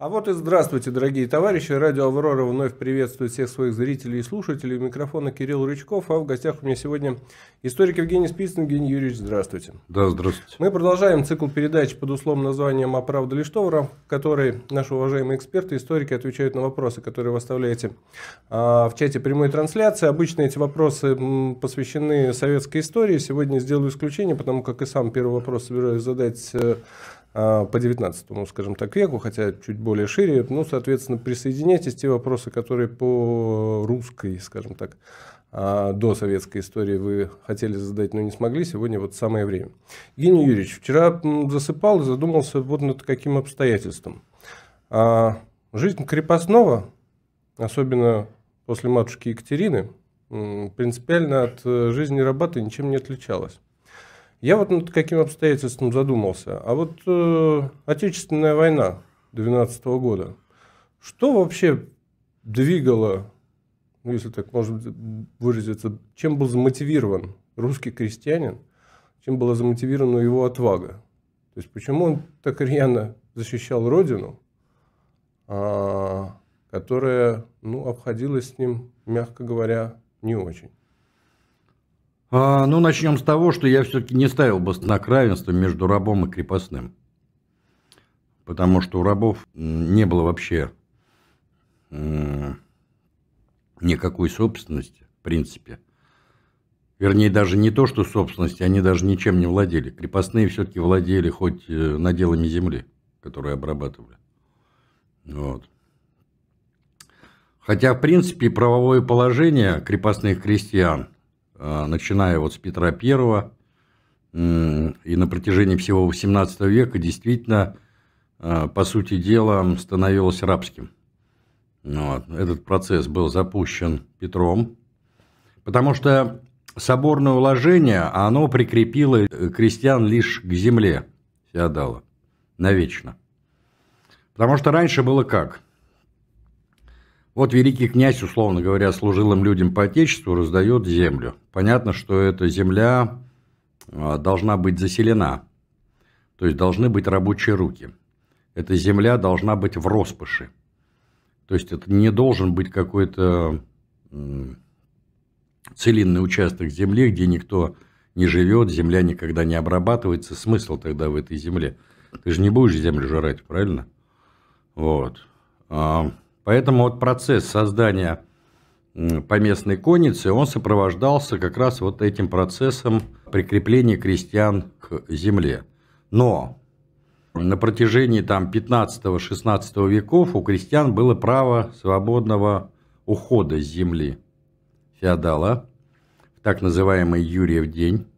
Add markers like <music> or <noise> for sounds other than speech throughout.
А вот и здравствуйте, дорогие товарищи. Радио «Аврора» вновь приветствует всех своих зрителей и слушателей. У микрофона Кирилл Рычков, а в гостях у меня сегодня историк Евгений Спицын. Евгений Юрьевич, здравствуйте. Да, здравствуйте. Мы продолжаем цикл передач под условным названием «А правда ли что?», в рамках которой наши уважаемые эксперты, историки отвечают на вопросы, которые вы оставляете а, в чате прямой трансляции. Обычно эти вопросы посвящены советской истории. Сегодня сделаю исключение, потому как и сам первый вопрос собираюсь задать э, а, по 19, ну, скажем так, веку, хотя чуть более шире. Ну, соответственно, присоединяйтесь те вопросы, которые по русской, скажем так, а, до советской истории вы хотели задать, но не смогли, сегодня вот самое время. Евгений Юрьевич, вчера засыпал и задумался вот над каким обстоятельством. А, жизнь крепостного, особенно после матушки Екатерины, принципиально от э, жизни Рабата ничем не отличалась. Я вот над каким обстоятельством задумался. А вот э, Отечественная война 12 года. Что вообще двигало, ну, если так можно выразиться, чем был замотивирован русский крестьянин, чем была замотивирована его отвага? То есть, почему он так рьяно защищал родину, а, которая ну, обходилась с ним, мягко говоря, не очень? А, ну, начнем с того, что я все-таки не ставил бы знак равенства между рабом и крепостным. Потому что у рабов не было вообще никакой собственности, в принципе. Вернее, даже не то, что собственности, они даже ничем не владели. Крепостные все-таки владели хоть э, наделами земли, которые обрабатывали. Вот. Хотя, в принципе, правовое положение крепостных крестьян а, начиная вот с Петра I и на протяжении всего XVIII века действительно, а, по сути дела, становилось рабским. Ну вот. Этот процесс был запущен Петром, потому что соборное уложение, оно прикрепило э, крестьян лишь к земле феодала навечно. Потому что раньше было как – вот великий князь, условно говоря, служил им людям по отечеству, раздает землю. Понятно, что эта земля а, должна быть заселена, то есть должны быть рабочие руки. Эта земля должна быть в роспыши. То есть это не должен быть какой-то целинный участок земли, где никто не живет, земля никогда не обрабатывается. Смысл тогда в этой земле? Ты же не будешь землю жрать, правильно? Вот. А, Поэтому вот процесс создания поместной конницы, он сопровождался как раз вот этим процессом прикрепления крестьян к земле. Но на протяжении там 15-16 веков у крестьян было право свободного ухода с земли феодала в так называемый Юрьев день.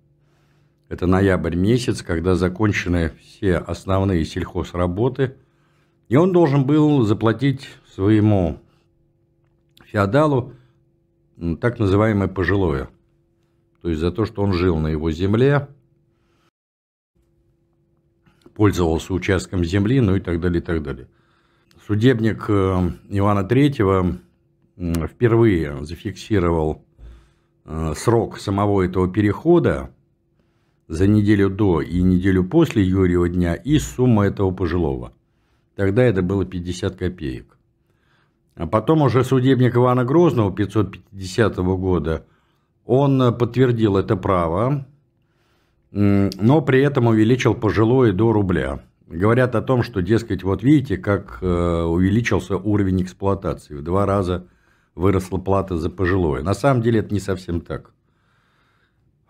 Это ноябрь месяц, когда закончены все основные сельхозработы, и он должен был заплатить своему феодалу так называемое пожилое. То есть за то, что он жил на его земле, пользовался участком земли, ну и так далее, и так далее. Судебник э, Ивана III впервые зафиксировал э, срок самого этого перехода за неделю до и неделю после Юрьева дня и сумма этого пожилого. Тогда это было 50 копеек. А потом уже судебник Ивана Грозного 550 года, он э, подтвердил это право, но при этом увеличил пожилое до рубля. Говорят о том, что, дескать, вот видите, как э, увеличился уровень эксплуатации. В два раза выросла плата за пожилое. На самом деле это не совсем так.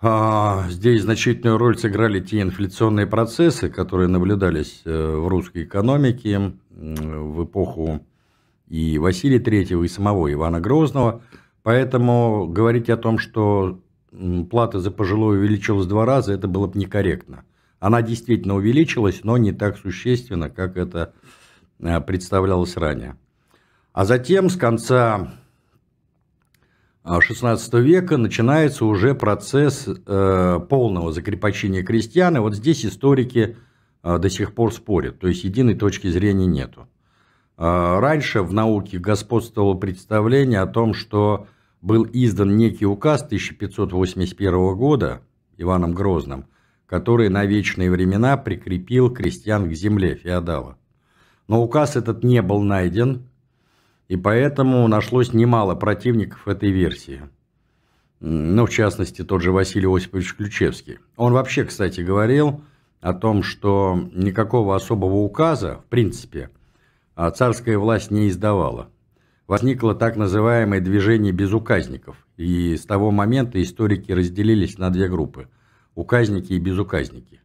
А, здесь значительную роль сыграли те инфляционные процессы, которые наблюдались э, в русской экономике в эпоху и Василия Третьего, и самого Ивана Грозного. Поэтому говорить о том, что плата за пожилое увеличилась в два раза, это было бы некорректно. Она действительно увеличилась, но не так существенно, как это э, представлялось ранее. А затем с конца XVI э, века начинается уже процесс э, полного закрепощения крестьян. И вот здесь историки э, до сих пор спорят, то есть единой точки зрения нету. А, раньше в науке господствовало представление о том, что был издан некий указ 1581 года Иваном Грозным, который на вечные времена прикрепил крестьян к земле феодала. Но указ этот не был найден, и поэтому нашлось немало противников этой версии. Ну, в частности, тот же Василий Осипович Ключевский. Он вообще, кстати, говорил о том, что никакого особого указа, в принципе, – а царская власть не издавала. Возникло так называемое движение безуказников, и с того момента историки разделились на две группы – указники и безуказники.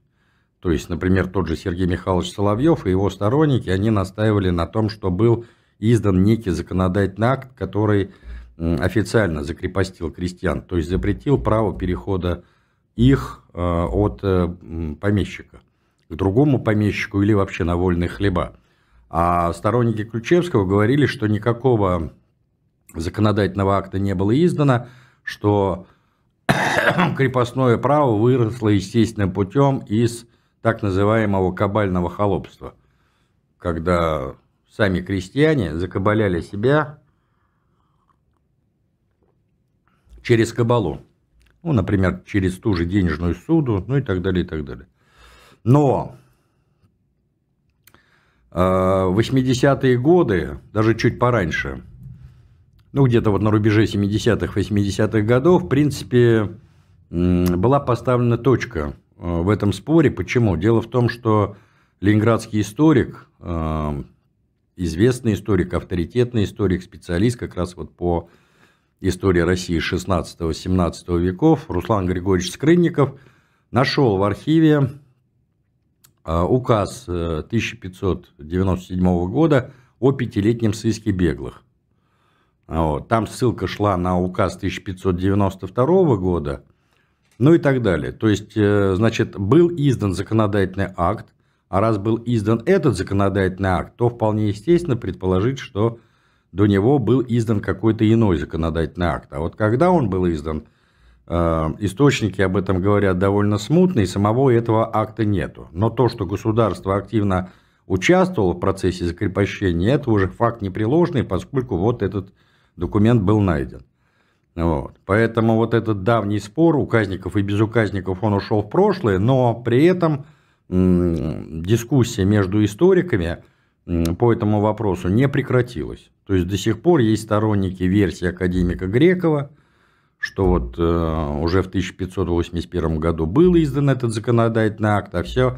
То есть, например, тот же Сергей Михайлович Соловьев и его сторонники, они настаивали на том, что был издан некий законодательный акт, который официально закрепостил крестьян, то есть запретил право перехода их э, от э, помещика к другому помещику или вообще на вольные хлеба. А сторонники Ключевского говорили, что никакого законодательного акта не было издано, что <coughs> крепостное право выросло естественным путем из так называемого кабального холопства, когда сами крестьяне закабаляли себя через кабалу. Ну, например, через ту же денежную суду, ну и так далее, и так далее. Но 80-е а, годы, даже чуть пораньше, ну, где-то вот на рубеже 70-х, 80-х годов, в принципе, была поставлена точка а, в этом споре. Почему? Дело в том, что ленинградский историк, а, известный историк, авторитетный историк, специалист как раз вот по истории России 16-17 веков, Руслан Григорьевич Скрынников, нашел в архиве а, указ 1597 э, года о пятилетнем сыске беглых. А, вот. Там ссылка шла на указ 1592 года, ну и так далее. То есть, э, значит, был издан законодательный акт, а раз был издан этот законодательный акт, то вполне естественно предположить, что до него был издан какой-то иной законодательный акт. А вот когда он был издан – Э, источники об этом говорят довольно смутно, и самого этого акта нету. Но то, что государство активно участвовало в процессе закрепощения, это уже факт непреложный, поскольку вот этот документ был найден. Вот. Поэтому вот этот давний спор указников и безуказников, он ушел в прошлое, но при этом дискуссия между историками по этому вопросу не прекратилась. То есть до сих пор есть сторонники версии академика Грекова, что вот э, уже в 1581 году был издан этот законодательный акт, а все э,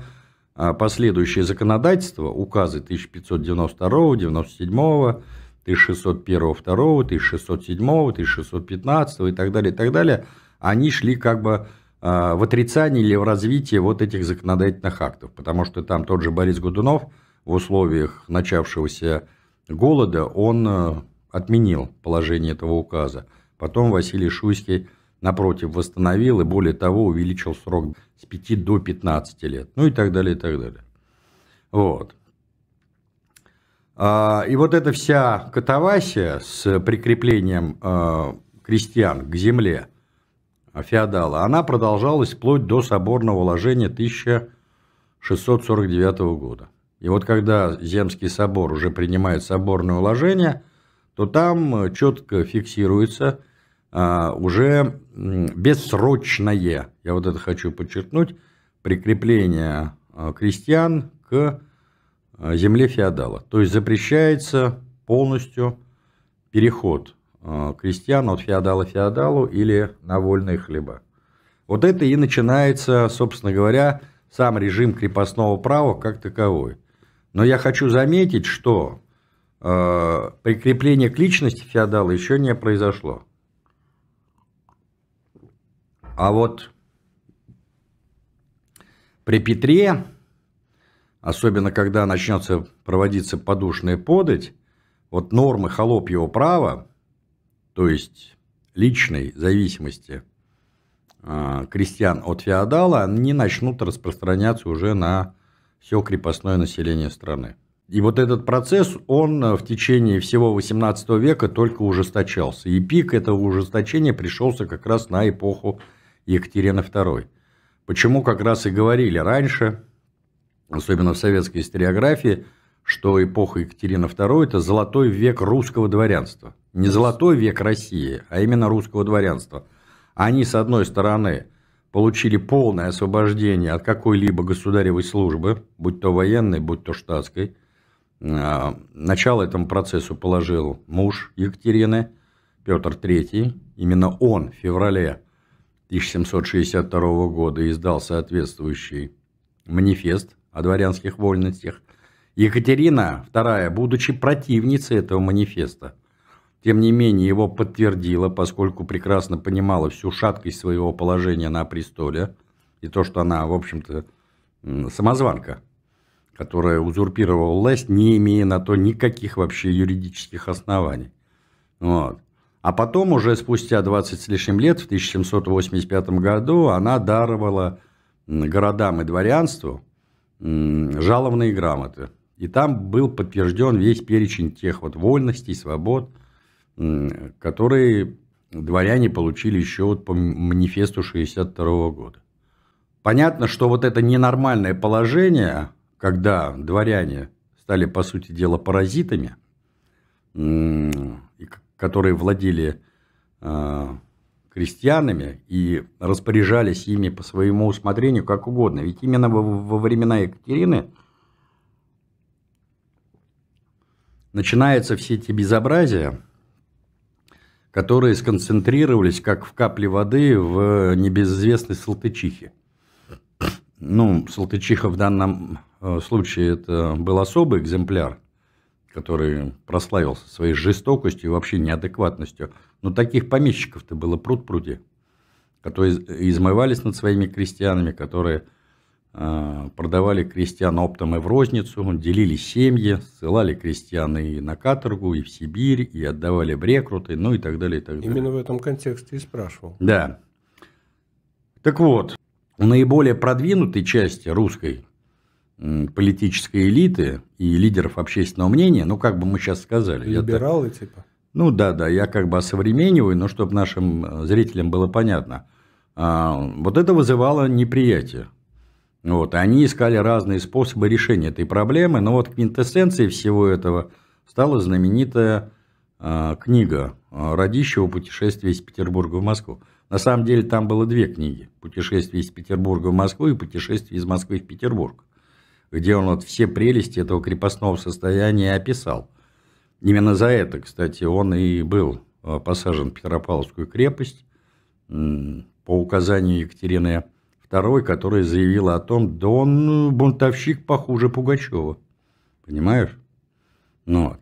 а, последующее законодательство, указы 1592, 97, 1601, 2, 1607, 1615 и так далее, и так далее, они шли как бы э, в отрицании или в развитии вот этих законодательных актов, потому что там тот же Борис Годунов в условиях начавшегося голода, он э, отменил положение этого указа. Потом Василий Шуйский, напротив, восстановил и, более того, увеличил срок с 5 до 15 лет. Ну и так далее, и так далее. Вот. А, и вот эта вся катавасия с прикреплением а, крестьян к земле а, феодала, она продолжалась вплоть до соборного уложения 1649 года. И вот когда Земский собор уже принимает соборное уложение, то там э, четко фиксируется, а, уже бессрочное, я вот это хочу подчеркнуть, прикрепление а, крестьян к а, земле феодала. То есть запрещается полностью переход крестьян от феодала к феодалу или на вольные хлеба. Вот это и начинается, собственно говоря, сам режим крепостного права как таковой. Но я хочу заметить, что э, прикрепление к личности феодала еще не произошло. А вот при Петре, особенно когда начнется проводиться подушная подать, вот нормы холопьего права, то есть личной зависимости а, крестьян от феодала, они начнут распространяться уже на все крепостное население страны. И вот этот процесс, он в течение всего XVIII века только ужесточался. И пик этого ужесточения пришелся как раз на эпоху Екатерины II. Почему как раз и говорили раньше, особенно в советской историографии, что эпоха Екатерины II – это золотой век русского дворянства. Не золотой век России, а именно русского дворянства. Они, с одной стороны, получили полное освобождение от какой-либо государевой службы, будь то военной, будь то штатской. А, начало этому процессу положил муж Екатерины, Петр III. Именно он в феврале 1762 года издал соответствующий манифест о дворянских вольностях, Екатерина II, будучи противницей этого манифеста, тем не менее его подтвердила, поскольку прекрасно понимала всю шаткость своего положения на престоле и то, что она, в общем-то, самозванка, которая узурпировала власть, не имея на то никаких вообще юридических оснований. Вот. А потом, уже спустя 20 с лишним лет, в 1785 году, она даровала городам и дворянству жалованные грамоты. И там был подтвержден весь перечень тех вот вольностей, свобод, которые дворяне получили еще вот по манифесту 1962 года. Понятно, что вот это ненормальное положение, когда дворяне стали, по сути дела, паразитами, которые владели э, крестьянами и распоряжались ими по своему усмотрению как угодно. Ведь именно во, во времена Екатерины начинаются все эти безобразия, которые сконцентрировались как в капле воды в небезызвестной Салтычихе. Ну, Салтычиха в данном э, случае это был особый экземпляр – который прославился своей жестокостью и вообще неадекватностью. Но таких помещиков-то было пруд-пруди, которые измывались над своими крестьянами, которые э, продавали крестьян оптом и в розницу, делили семьи, ссылали крестьян и на каторгу, и в Сибирь, и отдавали в рекруты, ну и так далее, и так далее. Именно в этом контексте и спрашивал. Да. Так вот, в наиболее продвинутой части русской политической элиты и лидеров общественного мнения, ну, как бы мы сейчас сказали. Либералы я так, типа? Ну, да, да, я как бы осовремениваю, но чтобы нашим э, зрителям было понятно. А, вот это вызывало неприятие. Вот, они искали разные способы решения этой проблемы, но вот квинтэссенцией всего этого стала знаменитая а, книга а, «Радищева путешествие из Петербурга в Москву». На самом деле там было две книги – «Путешествие из Петербурга в Москву» и «Путешествие из Москвы в Петербург» где он вот все прелести этого крепостного состояния описал. Именно за это, кстати, он и был а, посажен в Петропавловскую крепость по указанию Екатерины II, которая заявила о том, да он ну, бунтовщик похуже Пугачева. Понимаешь? Ну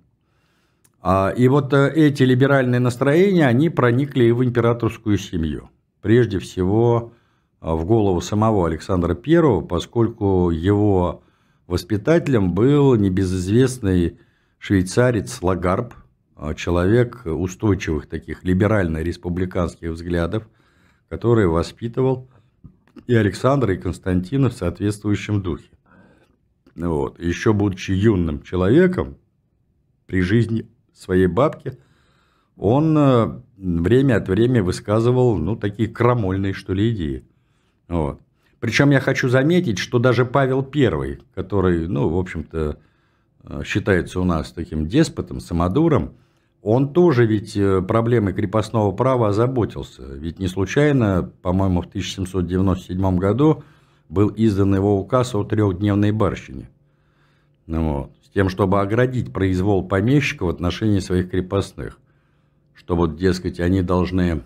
А, и вот э, эти либеральные настроения, они проникли и в императорскую семью. Прежде всего, а, в голову самого Александра I, поскольку его Воспитателем был небезызвестный швейцарец Лагарб, а, человек устойчивых таких либерально-республиканских взглядов, который воспитывал и Александра, и Константина в соответствующем духе. Вот. Еще будучи юным человеком, при жизни своей бабки, он э, время от времени высказывал, ну, такие крамольные, что ли, идеи. Вот. Причем я хочу заметить, что даже Павел I, который, ну, в общем-то, э, считается у нас таким деспотом, самодуром, он тоже ведь э, проблемой крепостного права озаботился. Ведь не случайно, по-моему, в 1797 году был издан его указ о трехдневной барщине. Ну вот. С тем, чтобы оградить произвол помещика в отношении своих крепостных. Что вот, дескать, они должны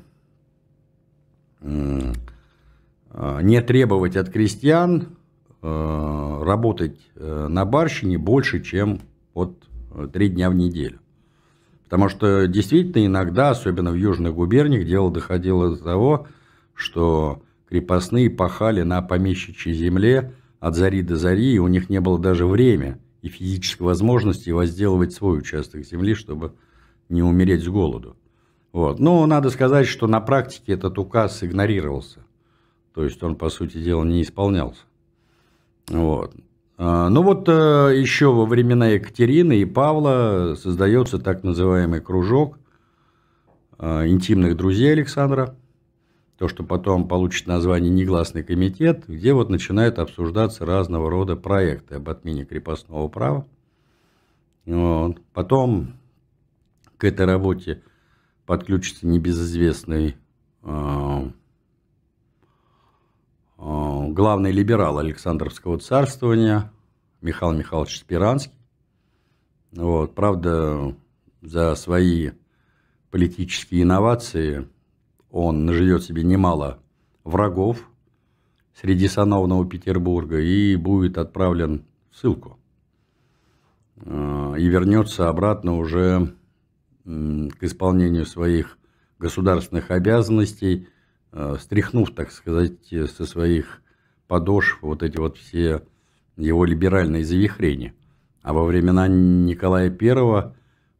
а, не требовать от крестьян э, работать э, на барщине больше, чем вот э, три дня в неделю. Потому что действительно иногда, особенно в южных губерниях, дело доходило до того, что крепостные пахали на помещичьей земле от зари до зари, и у них не было даже времени и физической возможности возделывать свой участок земли, чтобы не умереть с голоду. Вот. Но надо сказать, что на практике этот указ игнорировался. То есть он, по сути дела, не исполнялся. Вот. А, ну вот э, еще во времена Екатерины и Павла создается так называемый кружок э, интимных друзей Александра, то, что потом получит название «Негласный комитет», где вот начинают обсуждаться разного рода проекты об отмене крепостного права. Вот. Потом к этой работе подключится небезызвестный э, Э, главный либерал Александровского царствования Михаил Михайлович Спиранский. Вот, правда, за свои политические инновации он наживет себе немало врагов среди сановного Петербурга и будет отправлен в ссылку. Э, и вернется обратно уже к исполнению своих государственных обязанностей Э, стряхнув, так сказать, э, со своих подошв вот эти вот все его либеральные завихрения. А во времена Николая I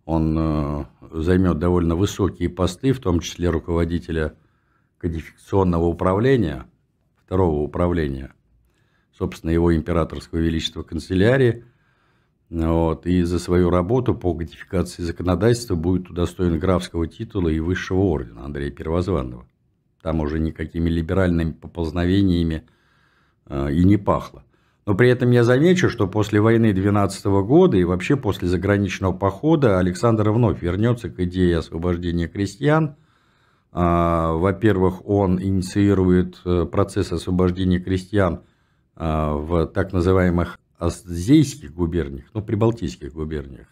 он э, займет довольно высокие посты, в том числе руководителя кодификационного управления, второго управления, собственно, его императорского величества канцелярии. Вот, и за свою работу по кодификации законодательства будет удостоен графского титула и высшего ордена Андрея Первозванного. Там уже никакими либеральными поползновениями э, и не пахло. Но при этом я замечу, что после войны 12 года и вообще после заграничного похода Александр вновь вернется к идее освобождения крестьян. А, во-первых, он инициирует э, процесс освобождения крестьян а, в так называемых аздзейских губерниях, ну, прибалтийских губерниях.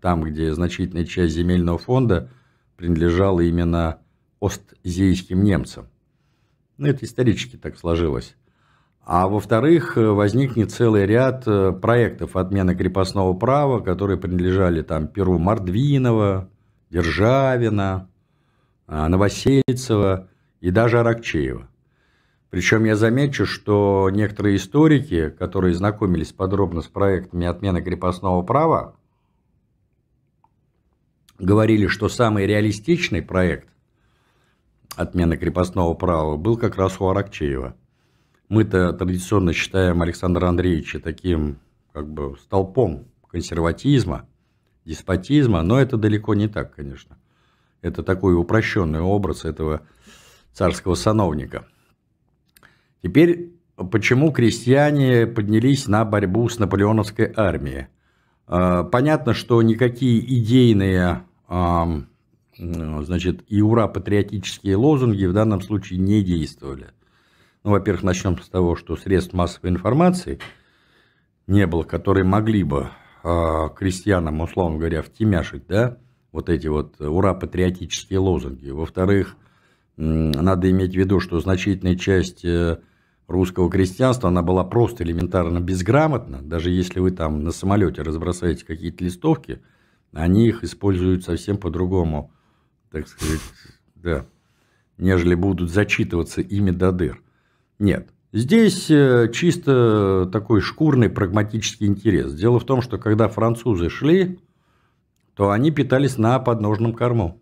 Там, где значительная часть земельного фонда принадлежала именно остзейским немцам. Ну, это исторически так сложилось. А во-вторых, э, возникнет целый ряд э, проектов отмены крепостного права, которые принадлежали там Перу Мордвинова, Державина, а, Новосельцева и даже Аракчеева. Причем я замечу, что некоторые историки, которые знакомились подробно с проектами отмены крепостного права, говорили, что самый реалистичный проект отмены крепостного права был как раз у Аракчеева. Мы-то традиционно считаем Александра Андреевича таким, как бы, столпом консерватизма, деспотизма, но это далеко не так, конечно. Это такой упрощенный образ этого царского сановника. Теперь, почему крестьяне поднялись на борьбу с наполеоновской армией? А, понятно, что никакие идейные Э, значит, и ура-патриотические лозунги в данном случае не действовали. Ну, во-первых, начнем с того, что средств массовой информации не было, которые могли бы э, крестьянам, условно говоря, втемяшить, да, вот эти вот э, ура-патриотические лозунги. Во-вторых, надо иметь в виду, что значительная часть э, русского крестьянства, она была просто элементарно безграмотна, даже если вы там на самолете разбросаете какие-то листовки, они их используют совсем по-другому так сказать, да, нежели будут зачитываться ими до дыр. Нет. Здесь э, чисто такой шкурный прагматический интерес. Дело в том, что когда французы шли, то они питались на подножном корму.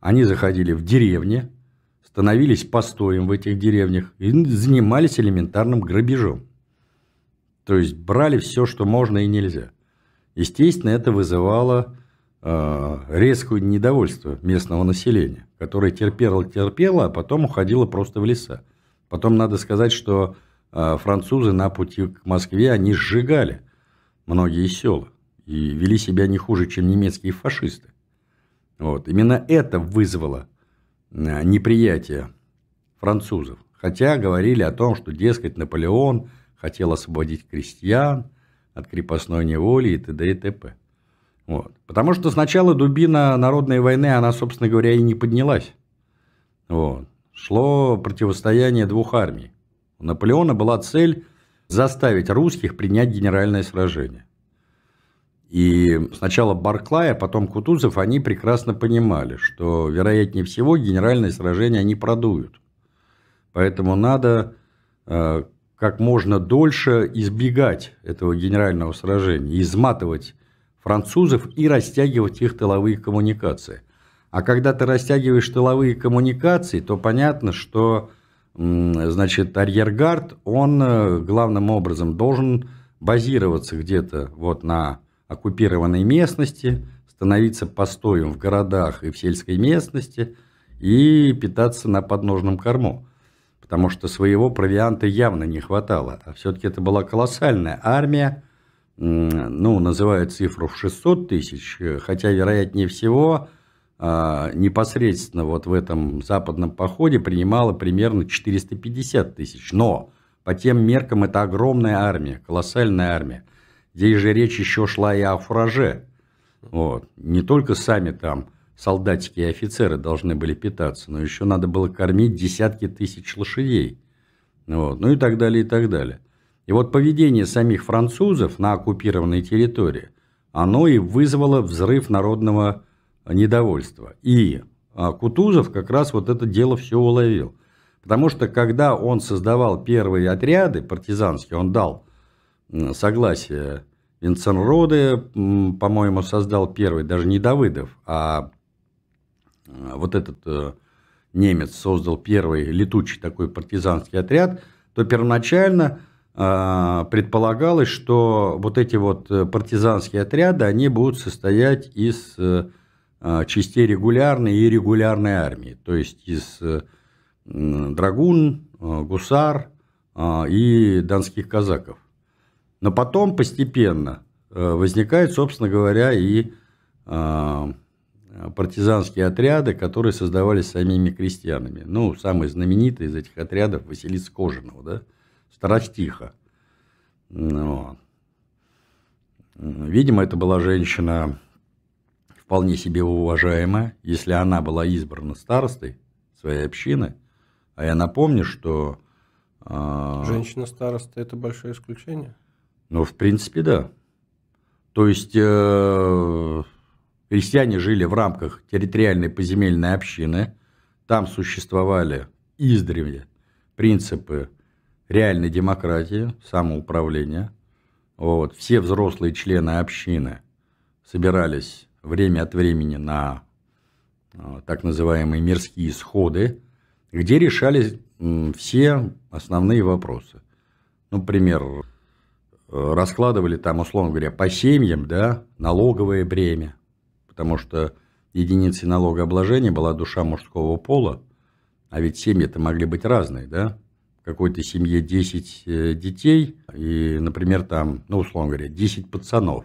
Они заходили в деревни, становились постоем в этих деревнях и занимались элементарным грабежом. То есть брали все, что можно и нельзя. Естественно, это вызывало Э, резкое недовольство местного населения, которое терпело-терпело, а потом уходило просто в леса. Потом надо сказать, что э, французы на пути к Москве, они сжигали многие села и вели себя не хуже, чем немецкие фашисты. Вот. Именно это вызвало э, неприятие французов. Хотя говорили о том, что, дескать, Наполеон хотел освободить крестьян от крепостной неволи и т.д. и т.п. Вот. Потому что сначала дубина народной войны, она, собственно говоря, и не поднялась. Вот. Шло противостояние двух армий. У Наполеона была цель заставить русских принять генеральное сражение. И сначала Барклая, а потом Кутузов, они прекрасно понимали, что, вероятнее всего, генеральное сражение они продуют. Поэтому надо э, как можно дольше избегать этого генерального сражения, изматывать французов и растягивать их тыловые коммуникации. А когда ты растягиваешь тыловые коммуникации, то понятно, что значит, арьергард, он э, главным образом должен базироваться где-то вот на оккупированной местности, становиться постоем в городах и в сельской местности и питаться на подножном корму. Потому что своего провианта явно не хватало. А все-таки это была колоссальная армия, ну, называют цифру в 600 тысяч, э, хотя, вероятнее всего, а, непосредственно вот в этом западном походе принимало примерно 450 тысяч. Но по тем меркам это огромная армия, колоссальная армия. Здесь же речь еще шла и о фураже. Вот. Не только сами там солдатики и офицеры должны были питаться, но еще надо было кормить десятки тысяч лошадей. Вот. Ну и так далее, и так далее. И вот поведение самих французов на оккупированной территории, оно и вызвало взрыв народного недовольства. И а, Кутузов как раз вот это дело все уловил. Потому что когда он создавал первые отряды партизанские, он дал согласие Винценроде, по-моему, создал первый, даже не Давыдов, а, а вот этот э, немец создал первый летучий такой партизанский отряд, то первоначально а, предполагалось, что вот эти вот э, партизанские отряды, они будут состоять из э, а, частей регулярной и регулярной армии, то есть из э, драгун, гусар а, и донских казаков. Но потом постепенно возникают, собственно говоря, и партизанские отряды, которые создавались самими крестьянами. Ну, самый знаменитый из этих отрядов Василис Кожанов, да, старостиха. Ну, вот. Видимо, это была женщина вполне себе уважаемая, если она была избрана старостой своей общины. А я напомню, что... Э, а, Женщина-староста – это большое исключение? Ну, в принципе, да. То есть, э, крестьяне жили в рамках территориальной поземельной общины, там существовали издревле принципы реальной демократии, самоуправления. Вот. Все взрослые члены общины собирались время от времени на а, так называемые мирские сходы, где решались все основные вопросы. Ну, например, раскладывали там, условно говоря, по семьям да, налоговое бремя, потому что единицей налогообложения была душа мужского пола, а ведь семьи-то могли быть разные, да? какой-то семье 10 э, детей, и, например, там, ну, условно говоря, 10 пацанов,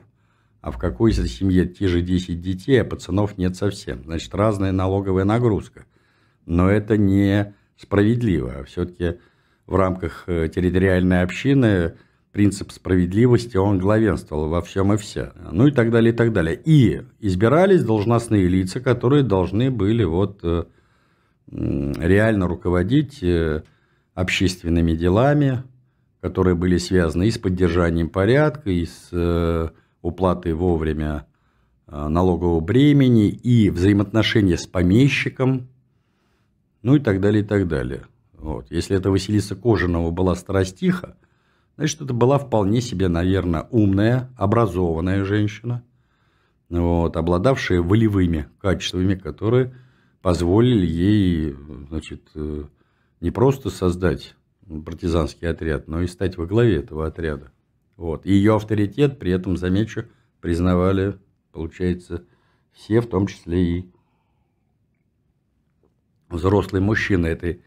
а в какой-то семье те же 10 детей, а пацанов нет совсем. Значит, разная налоговая нагрузка. Но это не справедливо. А Все-таки в рамках э, территориальной общины принцип справедливости, он главенствовал во всем и все, Ну и так далее, и так далее. И избирались должностные лица, которые должны были вот э, реально руководить общественными делами, которые были связаны и с поддержанием порядка, и с э, уплатой вовремя э, налогового бремени, и взаимоотношения с помещиком, ну и так далее, и так далее. Вот. Если это Василиса Кожанова была старостиха, значит, это была вполне себе, наверное, умная, образованная женщина, вот, обладавшая волевыми качествами, которые позволили ей значит, э, не просто создать партизанский отряд, но и стать во главе этого отряда. Вот. И ее авторитет, при этом, замечу, признавали, получается, все, в том числе и взрослые мужчины этой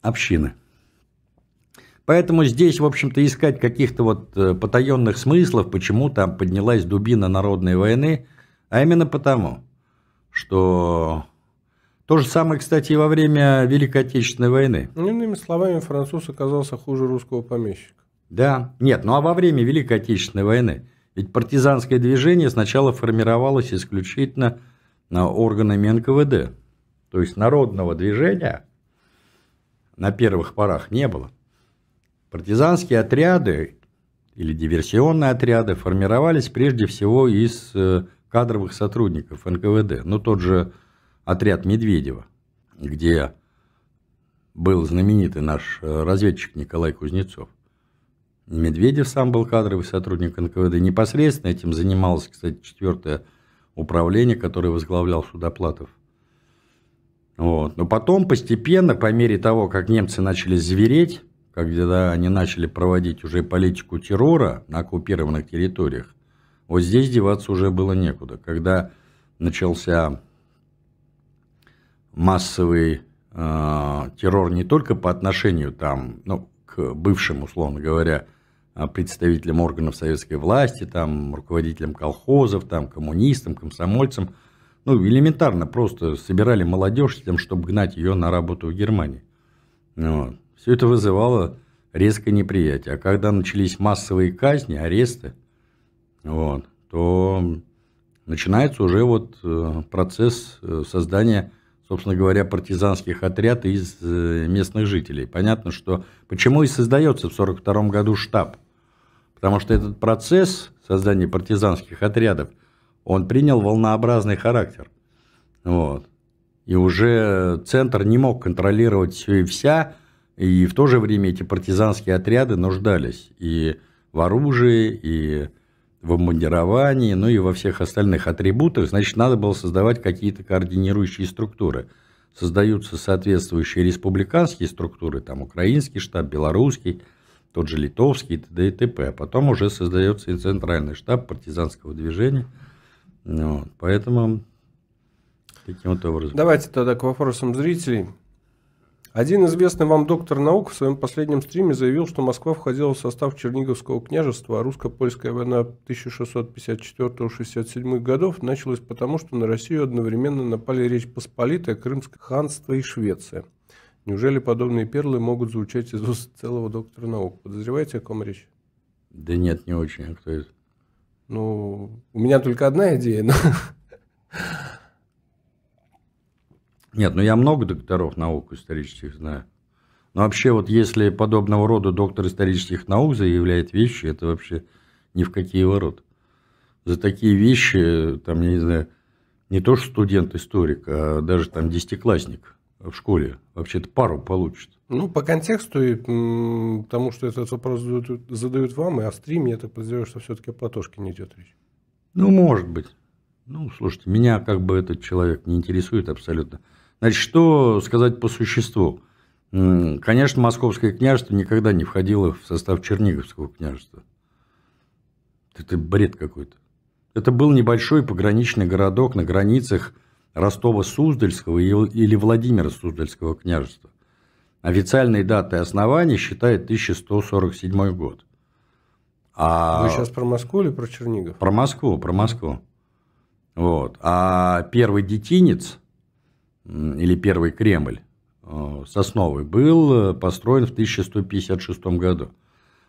общины. Поэтому здесь, в общем-то, искать каких-то вот э, потаенных смыслов, почему там поднялась дубина народной войны, а именно потому, что то же самое, кстати, и во время Великой Отечественной войны. Иными словами, француз оказался хуже русского помещика. Да, нет, ну а во время Великой Отечественной войны? Ведь партизанское движение сначала формировалось исключительно на органами НКВД. То есть народного движения на первых порах не было. Партизанские отряды или диверсионные отряды формировались прежде всего из э, кадровых сотрудников НКВД. Ну, тот же отряд Медведева, где был знаменитый наш э, разведчик Николай Кузнецов. Медведев сам был кадровый сотрудник НКВД. Непосредственно этим занималось, кстати, четвертое управление, которое возглавлял Судоплатов. Вот. Но потом постепенно, по мере того, как немцы начали звереть, когда они начали проводить уже политику террора на оккупированных территориях, вот здесь деваться уже было некуда. Когда начался массовый э, террор не только по отношению там, ну, к бывшим, условно говоря, э, представителям органов советской власти, там, руководителям колхозов, там, коммунистам, комсомольцам. Ну, элементарно просто собирали молодежь с тем, чтобы гнать ее на работу в Германии. Ну, вот. Все это вызывало резкое неприятие. А когда начались массовые казни, аресты, вот, то начинается уже вот э, процесс э, создания собственно говоря, партизанских отряд из э, местных жителей. Понятно, что почему и создается в 1942 году штаб. Потому что этот процесс создания партизанских отрядов, он принял волнообразный характер. Вот. И уже центр не мог контролировать все и вся, и в то же время эти партизанские отряды нуждались и в оружии, и в обмундировании, ну и во всех остальных атрибутах, значит, надо было создавать какие-то координирующие структуры. Создаются соответствующие республиканские структуры, там украинский штаб, белорусский, тот же литовский и т.д. и т.п. А потом уже создается и центральный штаб партизанского движения. Вот, поэтому таким вот образом. Давайте тогда к вопросам зрителей. Один известный вам доктор наук в своем последнем стриме заявил, что Москва входила в состав Черниговского княжества, а русско-польская война 1654-67 годов началась потому, что на Россию одновременно напали Речь Посполитая, Крымское ханство и Швеция. Неужели подобные перлы могут звучать из уст целого доктора наук? Подозреваете, о ком речь? Да нет, не очень. А кто это? Ну, у меня только одна идея, но... <laughs> Нет, ну я много докторов наук исторических знаю. Но вообще вот если подобного рода доктор исторических наук заявляет вещи, это вообще ни в какие ворота. За такие вещи, там, я не знаю, не то что студент-историк, а даже там десятиклассник в школе вообще-то пару получит. Ну, по контексту и тому, что этот вопрос задают, задают вам, и о стриме, я так подозреваю, что все-таки о Платошке не идет речь. Ну, может быть. Ну, слушайте, меня как бы этот человек не интересует абсолютно. Значит, что сказать по существу? Конечно, Московское княжество никогда не входило в состав Черниговского княжества. Это бред какой-то. Это был небольшой пограничный городок на границах Ростова-Суздальского или Владимира-Суздальского княжества. Официальной датой основания считает 1147 год. А... Вы сейчас про Москву или про Чернигов? Про Москву, про Москву. Вот. А первый детинец – или первый Кремль э, сосновый был э, построен в 1156 году.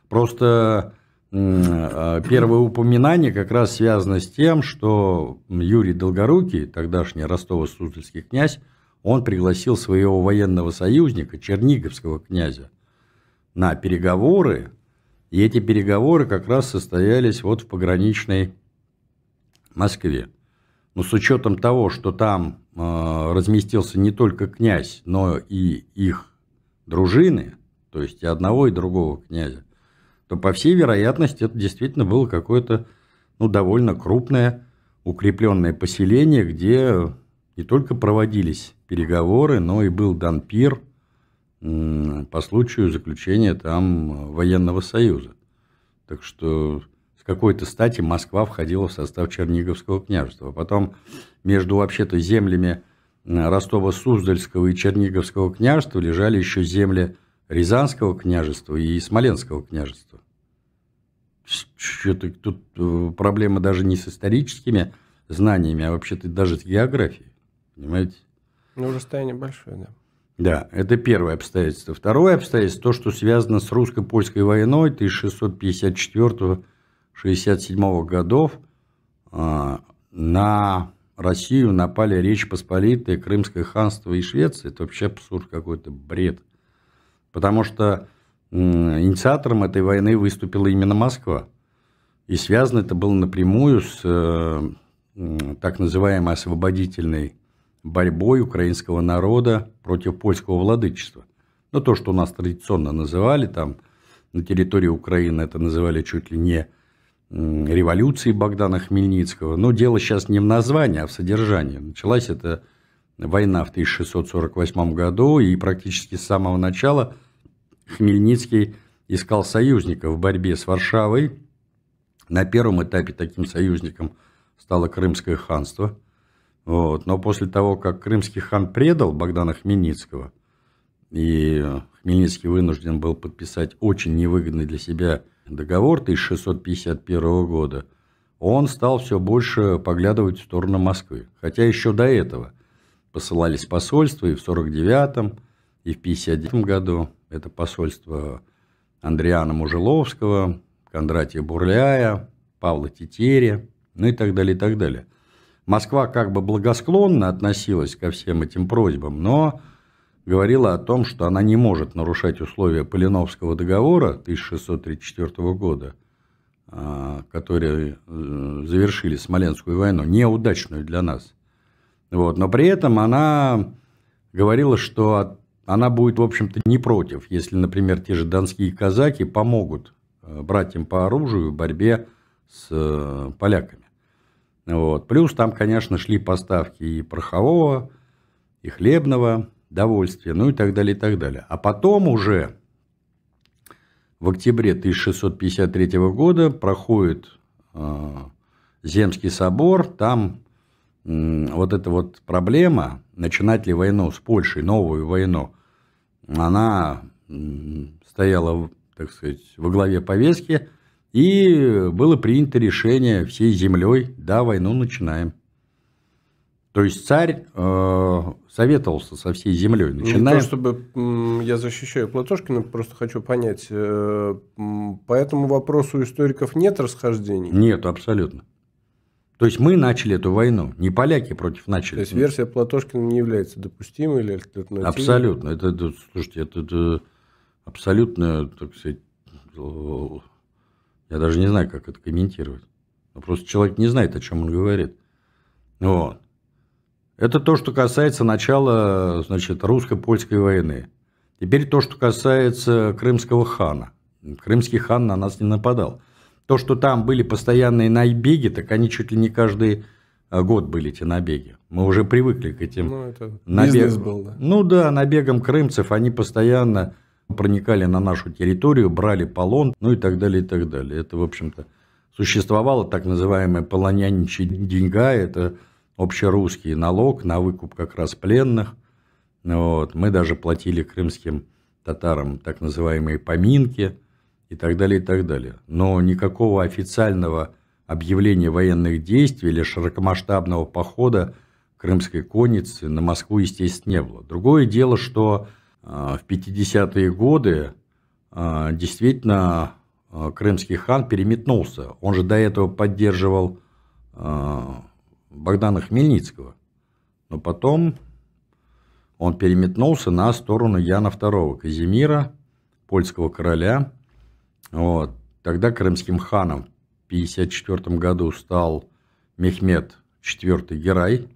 Просто э, первое упоминание как раз связано с тем, что Юрий Долгорукий, тогдашний Ростово-Суздальский князь, он пригласил своего военного союзника, черниговского князя, на переговоры, и эти переговоры как раз состоялись вот в пограничной Москве. Но с учетом того, что там э, разместился не только князь, но и их дружины, то есть и одного, и другого князя, то, по всей вероятности, это действительно было какое-то ну, довольно крупное укрепленное поселение, где не только проводились переговоры, но и был дан пир по случаю заключения там военного союза. Так что какой-то стати Москва входила в состав Черниговского княжества. Потом между вообще-то землями Ростова-Суздальского и Черниговского княжества лежали еще земли Рязанского княжества и Смоленского княжества. Что-то тут э, проблема даже не с историческими знаниями, а вообще-то даже с географией. Понимаете? Ну, расстояние большое, да. Да, это первое обстоятельство. Второе обстоятельство, то, что связано с русско-польской войной 1654 года. 67 годов а, на Россию напали Речь Посполитая, Крымское ханство и Швеция. Это вообще абсурд какой-то, бред. Потому что инициатором этой войны выступила именно Москва. И связано это было напрямую с э, так называемой освободительной борьбой украинского народа против польского владычества. но ну, то, что у нас традиционно называли там на территории Украины, это называли чуть ли не революции Богдана Хмельницкого. Но дело сейчас не в названии, а в содержании. Началась эта война в 1648 году, и практически с самого начала Хмельницкий искал союзника в борьбе с Варшавой. На первом этапе таким союзником стало Крымское ханство. Вот. Но после того, как крымский хан предал Богдана Хмельницкого, и Хмельницкий вынужден был подписать очень невыгодный для себя договор 1651 года, он стал все больше поглядывать в сторону Москвы. Хотя еще до этого посылались посольства и в 49-м, и в 59 году. Это посольство Андриана Мужеловского, Кондратия Бурляя, Павла Тетерия, ну и так далее, и так далее. Москва как бы благосклонно относилась ко всем этим просьбам, но говорила о том, что она не может нарушать условия Полиновского договора 1634 года, а, которые э, завершили Смоленскую войну, неудачную для нас. Вот. Но при этом она говорила, что она будет, в общем-то, не против, если, например, те же донские казаки помогут э, братьям по оружию в борьбе с э, поляками. Вот. Плюс там, конечно, шли поставки и порохового, и хлебного, довольствие, ну и так далее, и так далее. А потом уже в октябре 1653 года проходит э, Земский собор, там вот эта вот проблема, начинать ли войну с Польшей, новую войну, она стояла, так сказать, во главе повестки, и было принято решение всей землей, да, войну начинаем. То есть царь э, советовался со всей землей. Начиная... Не то, чтобы я защищаю Платошкина, просто хочу понять, э, по этому вопросу у историков нет расхождений? Нет, абсолютно. То есть мы начали эту войну, не поляки против начали. То есть версия Платошкина не является допустимой или альтернативной? Абсолютно. Это, это слушайте, это, это абсолютно, так сказать, э, я даже не знаю, как это комментировать. Просто человек не знает, о чем он говорит. Вот. Это то, что касается начала значит, русско-польской войны. Теперь то, что касается крымского хана. Крымский хан на нас не нападал. То, что там были постоянные набеги, так они чуть ли не каждый а, год были эти набеги. Мы уже привыкли к этим ну, набегам. да. Ну да, набегам крымцев они постоянно проникали на нашу территорию, брали полон, ну и так далее, и так далее. Это, в общем-то, существовала так называемая полоняничья деньга, это общерусский налог на выкуп как раз пленных. Вот. Мы даже платили крымским татарам так называемые поминки и так далее, и так далее. Но никакого официального объявления военных действий или широкомасштабного похода крымской конницы на Москву, естественно, не было. Другое дело, что а, в 50-е годы а, действительно а, крымский хан переметнулся. Он же до этого поддерживал Богдана Хмельницкого. Но потом он переметнулся на сторону Яна II Казимира, польского короля. Вот. Тогда крымским ханом в 1954 году стал Мехмед IV Герай.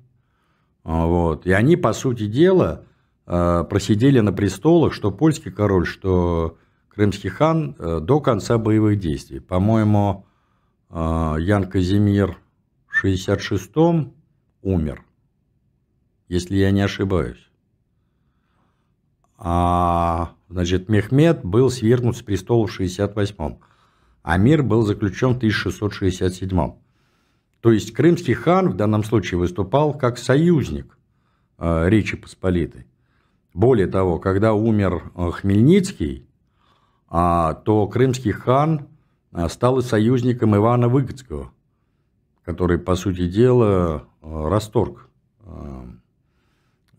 Вот. И они, по сути дела, э, просидели на престолах, что польский король, что крымский хан э, до конца боевых действий. По-моему, э, Ян Казимир 66-м умер, если я не ошибаюсь. А, значит, Мехмед был свергнут с престола в 68-м, а мир был заключен в 1667-м. То есть крымский хан в данном случае выступал как союзник э, Речи Посполитой. Более того, когда умер э, Хмельницкий, э, то крымский хан э, стал и союзником Ивана Выгодского – который, по сути дела, э, расторг э,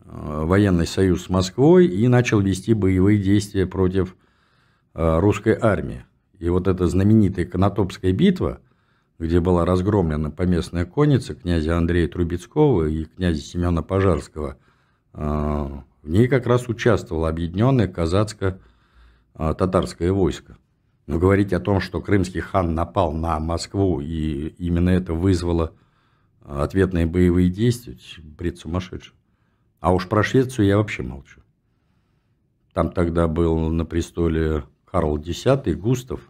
э, военный союз с Москвой и начал вести боевые действия против русской армии. И вот эта знаменитая Конотопская битва, где была разгромлена поместная конница князя Андрея Трубецкого и князя Семена Пожарского, в ней как раз участвовало объединенное казацко-татарское войско. Но говорить о том, что крымский хан напал на Москву, и именно это вызвало э, ответные боевые действия, бред сумасшедший. А уж про Швецию я вообще молчу. Там тогда был на престоле Карл X, Густав.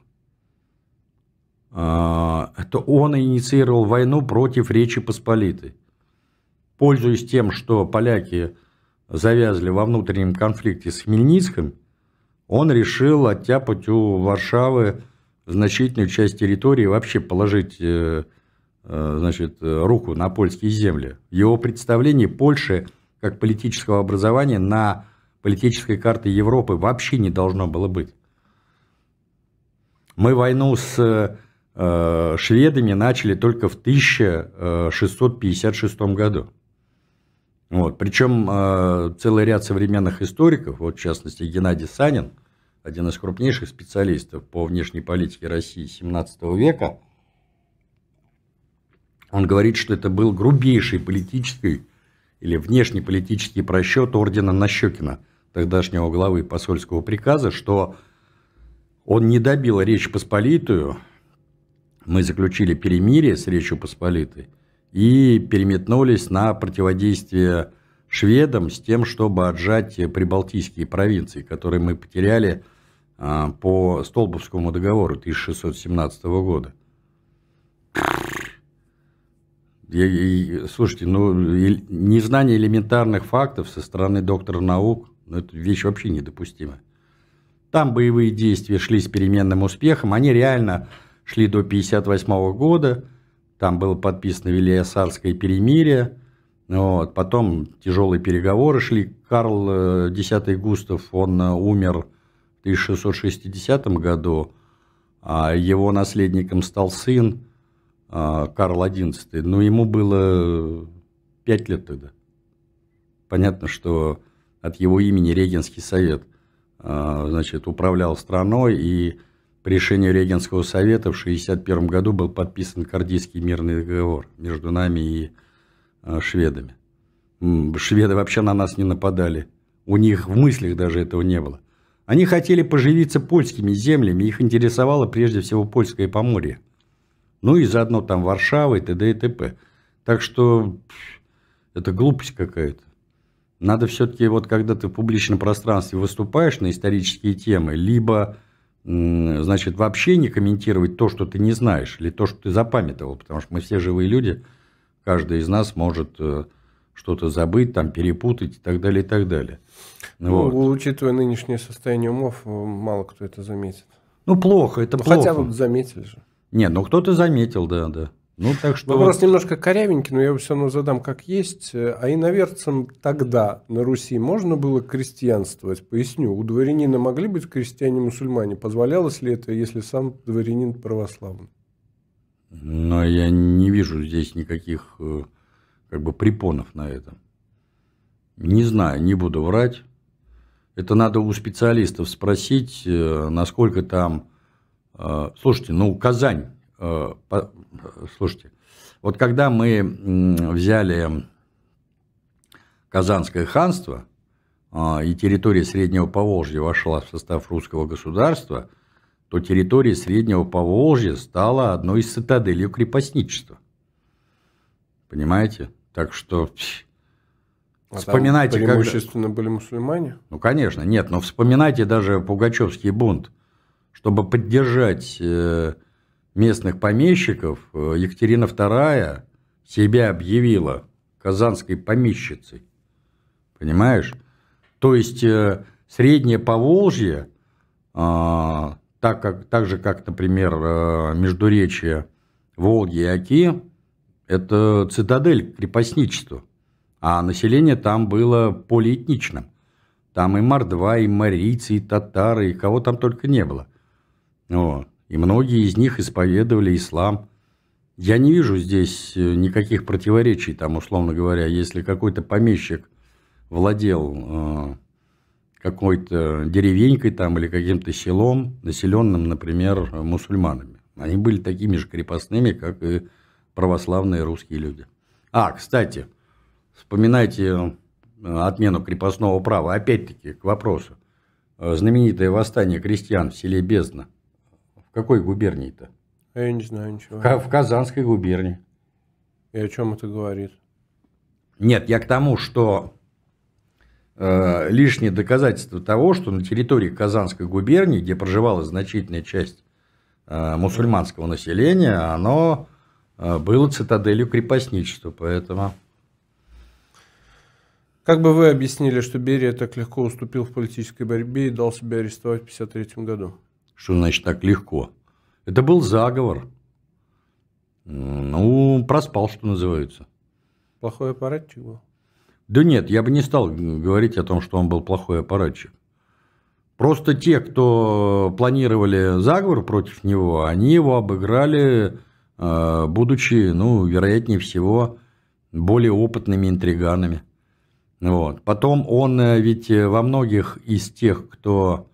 А, это он инициировал войну против Речи Посполитой. Пользуясь тем, что поляки завязли во внутреннем конфликте с Хмельницким, он решил оттяпать у Варшавы значительную часть территории, вообще положить э, э, значит, руку на польские земли. В Его представлении Польши как политического образования на политической карте Европы вообще не должно было быть. Мы войну с э, шведами начали только в 1656 году. Вот. Причем э, целый ряд современных историков, вот в частности Геннадий Санин, один из крупнейших специалистов по внешней политике России 17 века, он говорит, что это был грубейший политический или внешнеполитический просчет ордена Нащекина, тогдашнего главы посольского приказа, что он не добил Речь Посполитую, мы заключили перемирие с Речью Посполитой – и переметнулись на противодействие шведам с тем, чтобы отжать прибалтийские провинции, которые мы потеряли а, по Столбовскому договору 1617 года. Я, я, слушайте, ну, незнание элементарных фактов со стороны доктора наук, ну, это вещь вообще недопустима. Там боевые действия шли с переменным успехом, они реально шли до 1958 года, там было подписано Велиасарское перемирие. Вот. Потом тяжелые переговоры шли. Карл X э, Густав, он э, умер в 1660 году. А его наследником стал сын а, Карл XI. Но ему было 5 лет тогда. Понятно, что от его имени Регенский совет а, значит, управлял страной и по решению Регенского совета в 1961 году был подписан Кардийский мирный договор между нами и э, шведами. Шведы вообще на нас не нападали. У них в мыслях даже этого не было. Они хотели поживиться польскими землями, их интересовало прежде всего польское поморье. Ну и заодно там Варшава и т.д. и т.п. Так что это глупость какая-то. Надо все-таки, вот когда ты в публичном пространстве выступаешь на исторические темы, либо значит, вообще не комментировать то, что ты не знаешь, или то, что ты запамятовал, потому что мы все живые люди, каждый из нас может э, что-то забыть, там, перепутать и так далее, и так далее. Ну, вот. учитывая нынешнее состояние умов, э, мало кто это заметит. Ну, плохо, это ну, плохо. Хотя вот заметили же. Нет, ну кто-то заметил, да, да. Ну, так что... Вопрос немножко корявенький, но я его все равно задам как есть. А иноверцам тогда на Руси можно было крестьянствовать? Поясню, у дворянина могли быть крестьяне-мусульмане? Позволялось ли это, если сам дворянин православный? Но я не вижу здесь никаких э, как бы препонов на этом. Не знаю, не буду врать. Это надо у специалистов спросить, э, насколько там... Э, слушайте, ну, Казань Э, слушайте, вот когда мы взяли Казанское ханство, а, и территория Среднего Поволжья вошла в состав русского государства, то территория Среднего Поволжья стала одной из цитаделей крепостничества. Понимаете? Так что а вспоминайте... Там преимущественно когда... были мусульмане? Ну, конечно, нет. Но вспоминайте даже Пугачевский бунт. Чтобы поддержать э, местных помещиков э, Екатерина II себя объявила казанской помещицей. Понимаешь? То есть э, Среднее Поволжье, а, так, как, так же как, например, э, Междуречье Волги и Оки, это цитадель крепостничества, а население там было полиэтничным. Там и мордва, и марийцы, и татары, и кого там только не было. Вот и многие из них исповедовали ислам. Я не вижу здесь э, никаких противоречий, там, условно говоря, если какой-то помещик владел э, какой-то деревенькой там или каким-то селом, населенным, например, мусульманами. Они были такими же крепостными, как и православные русские люди. А, кстати, вспоминайте э, отмену крепостного права, опять-таки, к вопросу. Знаменитое восстание крестьян в селе Бездна – какой губернии-то? А я не знаю ничего. В Казанской губернии. И о чем это говорит? Нет, я к тому, что э, лишнее доказательство того, что на территории Казанской губернии, где проживала значительная часть э, мусульманского населения, оно э, было цитаделью крепостничества, поэтому... Как бы вы объяснили, что Берия так легко уступил в политической борьбе и дал себя арестовать в 1953 году? Что значит так легко? Это был заговор. Ну, проспал, что называется. Плохой аппаратчик был? Да нет, я бы не стал говорить о том, что он был плохой аппаратчик. Просто те, кто планировали заговор против него, они его обыграли, э, будучи, ну, вероятнее всего, более опытными интриганами. Вот. Потом он э, ведь э, во многих из тех, кто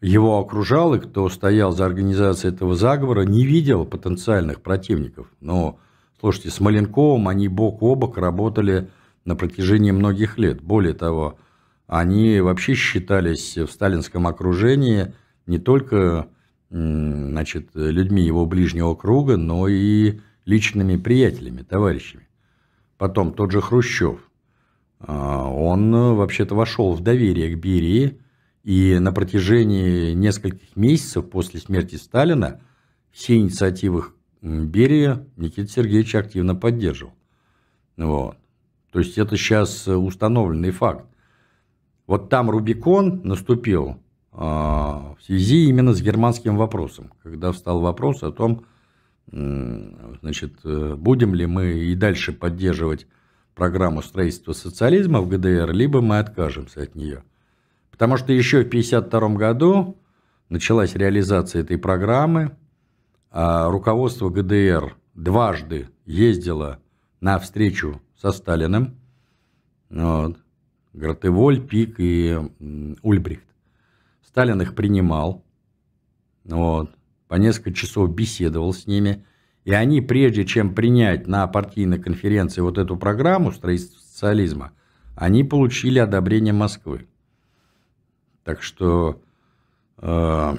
его окружал и кто стоял за организацией этого заговора, не видел потенциальных противников. Но, слушайте, с Маленковым они бок о бок работали на протяжении многих лет. Более того, они вообще считались в сталинском окружении не только значит, людьми его ближнего круга, но и личными приятелями, товарищами. Потом тот же Хрущев. А, он э, вообще-то вошел в доверие к Берии, и на протяжении нескольких месяцев после смерти Сталина все инициативы Берия Никита Сергеевич активно поддерживал. Вот. То есть это сейчас э, установленный факт. Вот там Рубикон наступил а, в связи именно с германским вопросом, когда встал вопрос о том, значит, э, будем ли мы и дальше поддерживать программу строительства социализма в ГДР, либо мы откажемся от нее. Потому что еще в 1952 году началась реализация этой программы. А руководство ГДР дважды ездило на встречу со Сталиным. Вот. Гратеволь, Пик и Ульбрихт. Сталин их принимал. Вот. По несколько часов беседовал с ними. И они, прежде чем принять на партийной конференции вот эту программу строительства социализма, они получили одобрение Москвы. Так что э,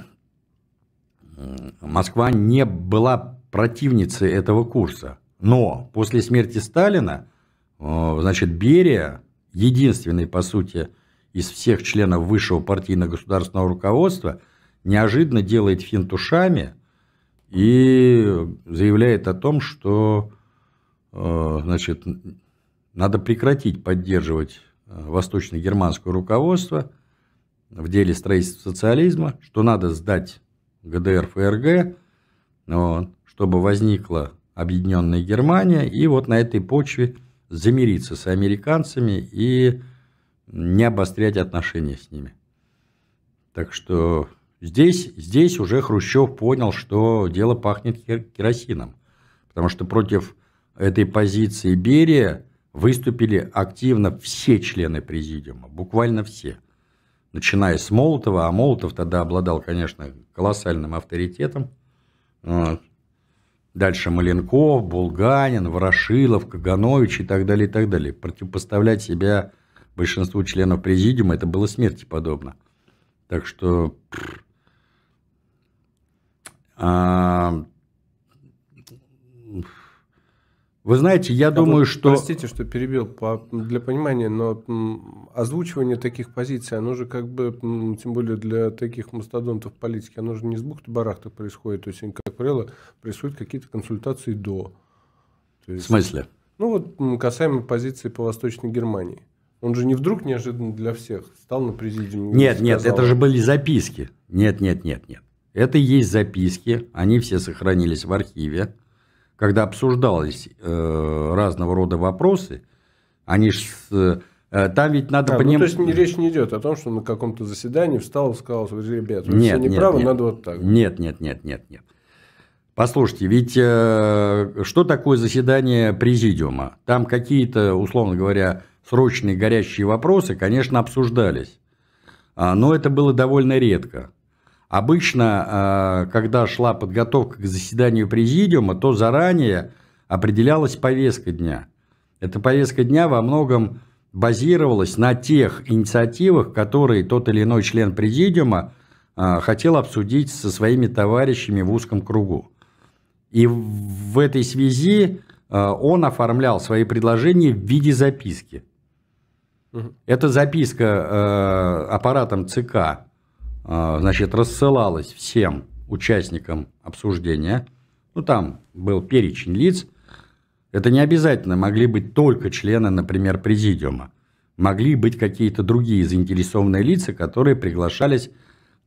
Москва не была противницей этого курса. Но после смерти Сталина, э, значит, Берия, единственный, по сути, из всех членов высшего партийно-государственного руководства, неожиданно делает финт ушами и заявляет о том, что э, значит, надо прекратить поддерживать э, восточно-германское руководство – в деле строительства социализма, что надо сдать ГДР ФРГ, вот, чтобы возникла объединенная Германия, и вот на этой почве замириться с американцами и не обострять отношения с ними. Так что здесь, здесь уже Хрущев понял, что дело пахнет керосином, потому что против этой позиции Берия выступили активно все члены президиума, буквально все начиная с Молотова, а Молотов тогда обладал, конечно, колоссальным авторитетом. А, дальше Маленков, Булганин, Ворошилов, Каганович и так далее, и так далее. Противопоставлять себя большинству членов президиума, это было смерти подобно. Так что... А, Вы знаете, я а думаю, вот, что... Простите, что перебил по, для понимания, но м, озвучивание таких позиций, оно же как бы, м, тем более для таких мастодонтов политики, оно же не с бухты-барахта происходит. То есть, как правило, происходят какие-то консультации до. есть, в смысле? Ну вот касаемо позиции по Восточной Германии. Он же не вдруг неожиданно для всех стал на президиуме. Нет, сказал... нет, это же были записки. Нет, нет, нет, нет. Это и есть записки, они все сохранились в архиве когда обсуждались э, разного рода вопросы, они ж э, там ведь надо а, ну, поним... ну, то есть речь не идет о том, что на каком-то заседании встал и сказал, ребят, вы нет, все неправы, надо вот так. Нет, нет, нет, нет, нет. Послушайте, ведь э, что такое заседание президиума? Там какие-то, условно говоря, срочные горящие вопросы, конечно, обсуждались. А, но это было довольно редко. Обычно, э, когда шла подготовка к заседанию президиума, то заранее определялась повестка дня. Эта повестка дня во многом базировалась на тех инициативах, которые тот или иной член президиума э, хотел обсудить со своими товарищами в узком кругу. И в этой связи э, он оформлял свои предложения в виде записки. Эта записка аппаратом ЦК а, значит, рассылалось всем участникам обсуждения. Ну, там был перечень лиц. Это не обязательно могли быть только члены, например, президиума. Могли быть какие-то другие заинтересованные лица, которые приглашались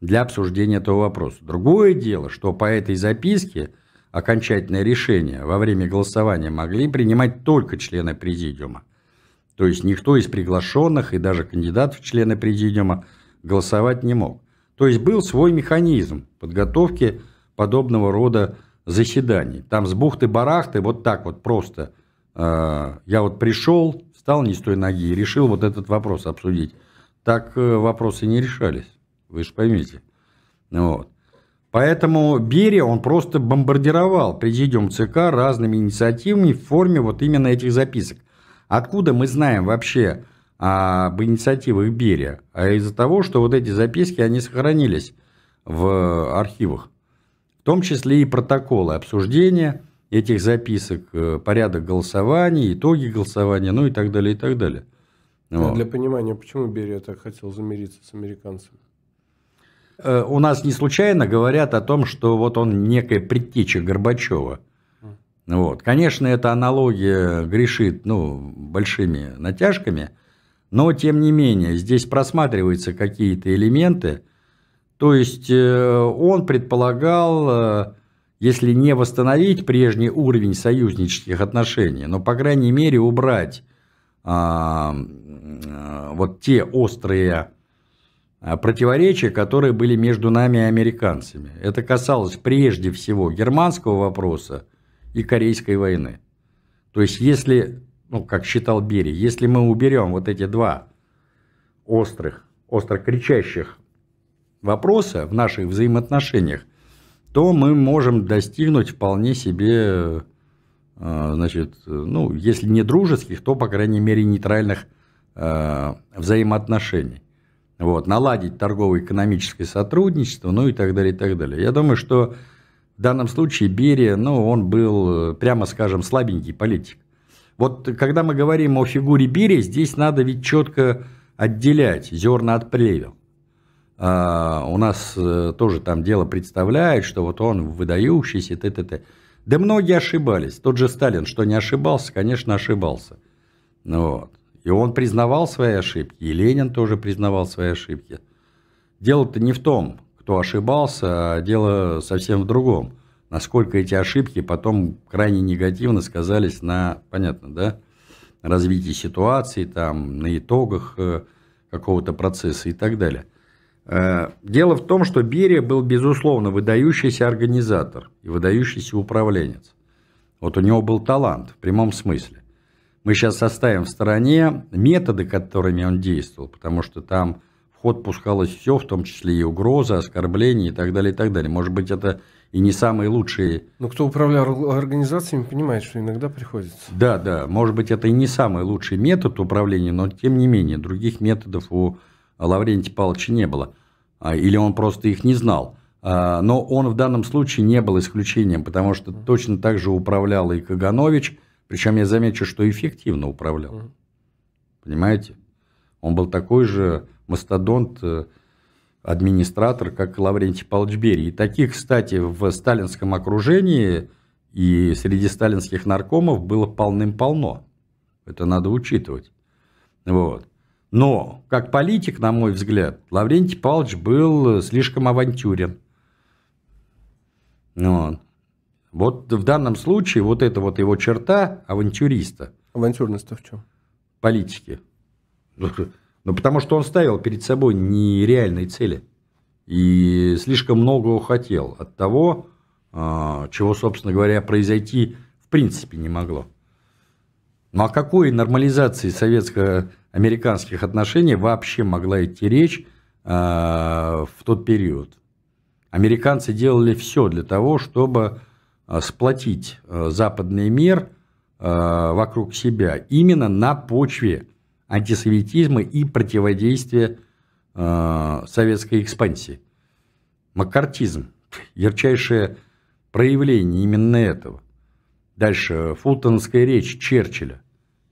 для обсуждения этого вопроса. Другое дело, что по этой записке окончательное решение во время голосования могли принимать только члены президиума. То есть никто из приглашенных и даже кандидатов в члены президиума голосовать не мог. То есть был свой механизм подготовки подобного рода заседаний. Там с бухты-барахты вот так вот просто. Э, я вот пришел, встал не с той ноги и решил вот этот вопрос обсудить. Так э, вопросы не решались, вы же поймите. Вот. Поэтому Берия, он просто бомбардировал президиум ЦК разными инициативами в форме вот именно этих записок. Откуда мы знаем вообще об инициативах Берия, а из-за того, что вот эти записки, они сохранились в архивах. В том числе и протоколы обсуждения этих записок, э, порядок голосования, итоги голосования, ну и так далее, и так далее. А вот. Для понимания, почему Берия так хотел замириться с американцами? Э, у нас не случайно говорят о том, что вот он некая предтеча Горбачева. Вот. Конечно, эта аналогия грешит ну, большими натяжками – но, тем не менее, здесь просматриваются какие-то элементы. То есть, э, он предполагал, э, если не восстановить прежний уровень союзнических отношений, но, по крайней мере, убрать а, э, вот те острые а, противоречия, которые были между нами и американцами. Это касалось прежде всего германского вопроса и Корейской войны. То есть, если ну, как считал Бери, если мы уберем вот эти два острых, остро кричащих вопроса в наших взаимоотношениях, то мы можем достигнуть вполне себе, э, значит, ну, если не дружеских, то, по крайней мере, нейтральных э, взаимоотношений. Вот, наладить торгово-экономическое сотрудничество, ну и так далее, и так далее. Я думаю, что в данном случае Берия, ну, он был, э, прямо скажем, слабенький политик. Вот когда мы говорим о фигуре Бири, здесь надо ведь четко отделять зерна от плевел. А, у нас э, тоже там дело представляет, что вот он выдающийся, т.т.т. Да многие ошибались. Тот же Сталин, что не ошибался, конечно, ошибался. Ну вот. И он признавал свои ошибки, и Ленин тоже признавал свои ошибки. Дело-то не в том, кто ошибался, а дело совсем в другом – насколько эти ошибки потом крайне негативно сказались на, понятно, да, развитии ситуации, там, на итогах э, какого-то процесса и так далее. Э, дело в том, что Берия был, безусловно, выдающийся организатор и выдающийся управленец. Вот у него был талант в прямом смысле. Мы сейчас оставим в стороне методы, которыми он действовал, потому что там в ход пускалось все, в том числе и угрозы, оскорбления и так далее, и так далее. Может быть, это и не самые лучшие. Но кто управлял организациями, понимает, что иногда приходится. Да, да. Может быть, это и не самый лучший метод управления, но тем не менее, других методов у Лаврентия Павловича не было. А, или он просто их не знал. А, но он в данном случае не был исключением, потому что точно так же управлял и Каганович, причем я замечу, что эффективно управлял. Понимаете? Он был такой же мастодонт, э, администратор, как Лаврентий Павлович Берий. И таких, кстати, в сталинском окружении и среди сталинских наркомов было полным-полно. Это надо учитывать. Вот. Но, как политик, на мой взгляд, Лаврентий Павлович был слишком авантюрен. Вот. вот в данном случае вот эта вот его черта авантюриста. Авантюрность-то в чем? Политики. Ну, потому что он ставил перед собой нереальные цели. И слишком многого хотел от того, а, чего, собственно говоря, произойти в принципе не могло. Ну, о какой нормализации советско-американских отношений вообще могла идти речь а, в тот период? Американцы делали все для того, чтобы а, сплотить западный мир вокруг себя именно на почве антисоветизма и противодействия э, советской экспансии. Маккартизм – ярчайшее проявление именно этого. Дальше Фултонская речь Черчилля.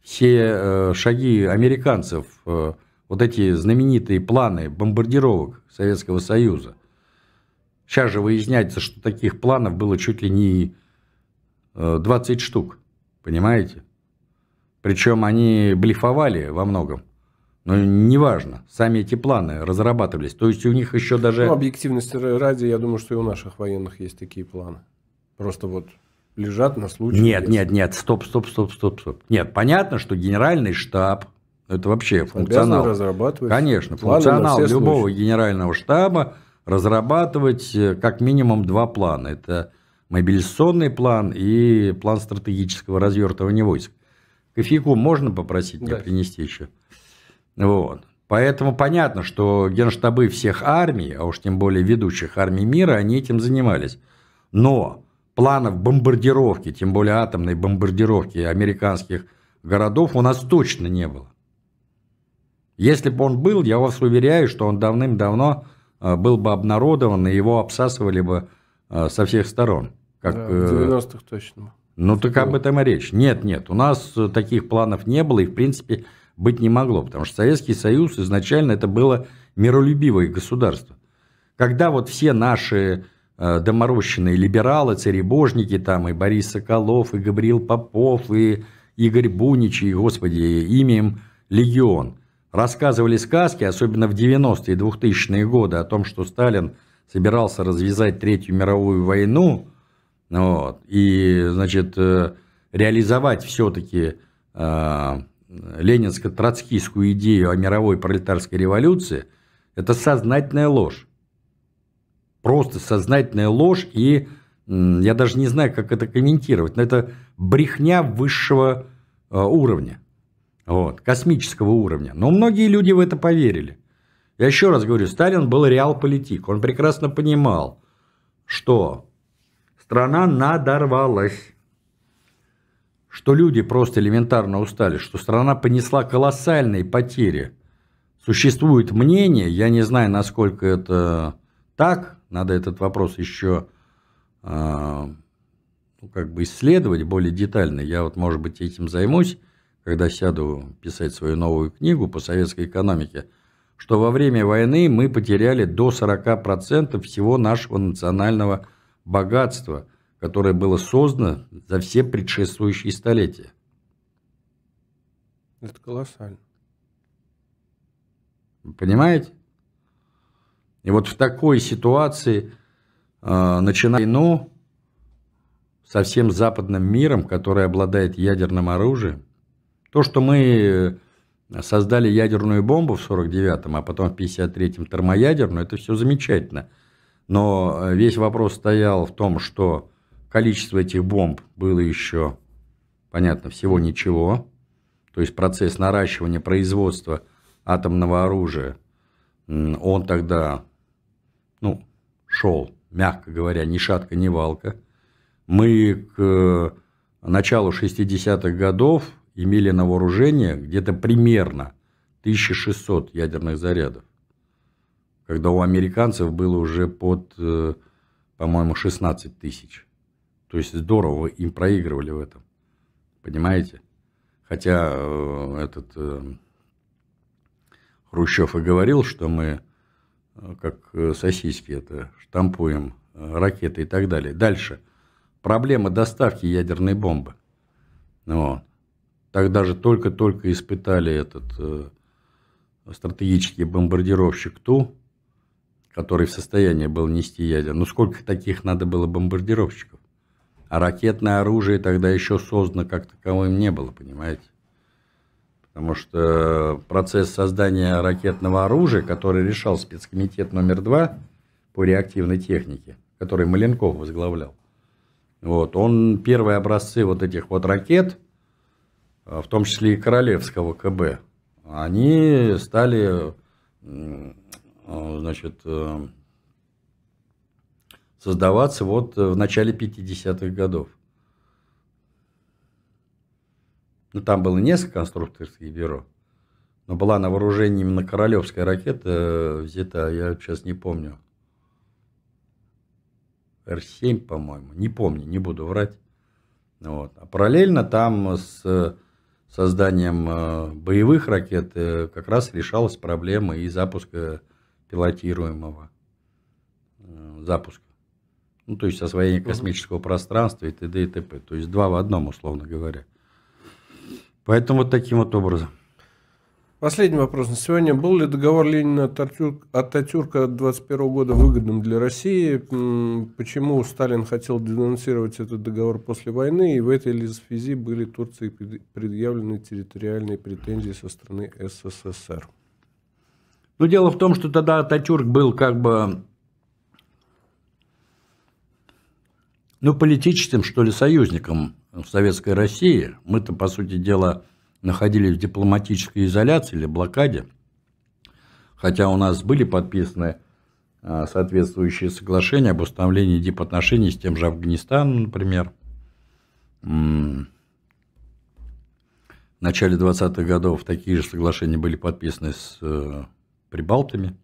Все э, шаги американцев, э, вот эти знаменитые планы бомбардировок Советского Союза. Сейчас же выясняется, что таких планов было чуть ли не 20 э, штук. Понимаете? Причем они блефовали во многом. Но неважно, сами эти планы разрабатывались. То есть у них еще даже... Ну, объективность ради, я думаю, что и у наших военных есть такие планы. Просто вот лежат на случай... Нет, если... нет, нет, стоп, стоп, стоп, стоп, стоп. Нет, понятно, что генеральный штаб, это вообще функционал. Конечно, функционал любого случаи. генерального штаба разрабатывать э, как минимум два плана. Это мобилизационный план и план стратегического развертывания войск. Кофейку можно попросить да. мне принести еще? Вот. Поэтому понятно, что генштабы всех армий, а уж тем более ведущих армий мира, они этим занимались. Но планов бомбардировки, тем более атомной бомбардировки американских городов у нас точно не было. Если бы он был, я вас уверяю, что он давным-давно э, был бы обнародован, и его обсасывали бы э, со всех сторон. Как, да, э, в 90-х точно. Ну так об этом и речь. Нет, нет, у нас э, таких планов не было и в принципе быть не могло, потому что Советский Союз изначально это было миролюбивое государство. Когда вот все наши э, доморощенные либералы, царебожники, там и Борис Соколов, и Габриил Попов, и Игорь Бунич, и, господи, имя им легион, рассказывали сказки, особенно в 90-е и 2000-е годы, о том, что Сталин собирался развязать Третью мировую войну – вот. И, значит, э, реализовать все-таки э, ленинско-троцкийскую идею о мировой пролетарской революции – это сознательная ложь. Просто сознательная ложь, и я даже не знаю, как это комментировать, но это брехня высшего э, уровня, вот, космического уровня. Но многие люди в это поверили. Я еще раз говорю, Сталин был реал-политик, он прекрасно понимал, что страна надорвалась, что люди просто элементарно устали, что страна понесла колоссальные потери. Существует мнение, я не знаю, насколько это так, надо этот вопрос еще а, ну, как бы исследовать более детально. Я вот, может быть, этим займусь, когда сяду писать свою новую книгу по советской экономике, что во время войны мы потеряли до 40% всего нашего национального богатство, которое было создано за все предшествующие столетия. Это колоссально. Понимаете? И вот в такой ситуации, э, начиная войну со всем западным миром, который обладает ядерным оружием, то, что мы э, создали ядерную бомбу в 49-м, а потом в 53-м термоядерную, это все замечательно – но э, весь вопрос стоял в том, что количество этих бомб было еще, понятно, всего ничего. То есть процесс наращивания производства атомного оружия, он тогда ну, шел, мягко говоря, ни шатка, ни валка. Мы к э, началу 60-х годов имели на вооружении где-то примерно 1600 ядерных зарядов когда у американцев было уже под, э, по-моему, 16 тысяч. То есть здорово им проигрывали в этом. Понимаете? Хотя э, этот э, Хрущев и говорил, что мы как сосиски это штампуем, ракеты и так далее. Дальше. Проблема доставки ядерной бомбы. Ну, Тогда же только-только испытали этот э, стратегический бомбардировщик Ту, который в состоянии был нести ядер. Ну сколько таких надо было бомбардировщиков? А ракетное оружие тогда еще создано как таковым не было, понимаете? Потому что процесс создания ракетного оружия, который решал спецкомитет номер два по реактивной технике, который Маленков возглавлял, вот, он первые образцы вот этих вот ракет, а, в том числе и Королевского КБ, они стали Э, значит, э, создаваться вот в начале 50-х годов. Ну, там было несколько конструкторских бюро, но была на вооружении именно королевская ракета э, взята, я сейчас не помню, Р-7, по-моему, не помню, не буду врать. Вот. А параллельно там с созданием боевых ракет как раз решалась проблема и запуска пилотируемого э, запуска. Ну, то есть освоение космического пространства и т.д. и т.п. То есть два в одном, условно говоря. Поэтому вот таким вот образом. Последний вопрос на сегодня. Был ли договор Ленина Ататюрка 21 года выгодным для России? Почему Сталин хотел денонсировать этот договор после войны? И в этой ли связи были Турции предъявлены территориальные претензии со стороны СССР? Но ну, дело в том, что тогда Ататюрк был как бы ну, политическим, что ли, союзником в Советской России. Мы-то, по сути дела, находились в дипломатической изоляции или блокаде, хотя у нас были подписаны а, соответствующие соглашения об установлении дипотношений с тем же Афганистаном, например. В начале 20-х годов такие же соглашения были подписаны с э, прибалтами,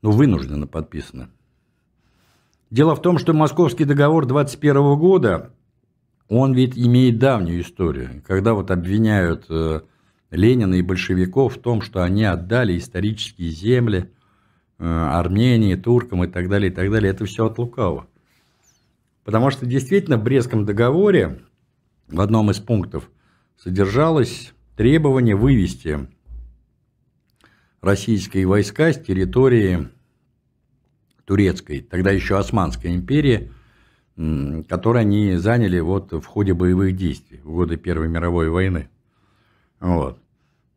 но ну, вынужденно подписано. Дело в том, что Московский договор 21 года, он ведь имеет давнюю историю, когда вот обвиняют э, Ленина и большевиков в том, что они отдали исторические земли э, Армении, туркам и так далее, и так далее. Это все от лукавого. Потому что действительно в Брестском договоре в одном из пунктов содержалось требование вывести российские войска с территории турецкой, тогда еще Османской империи, которую они заняли вот в ходе боевых действий в годы Первой мировой войны. Вот.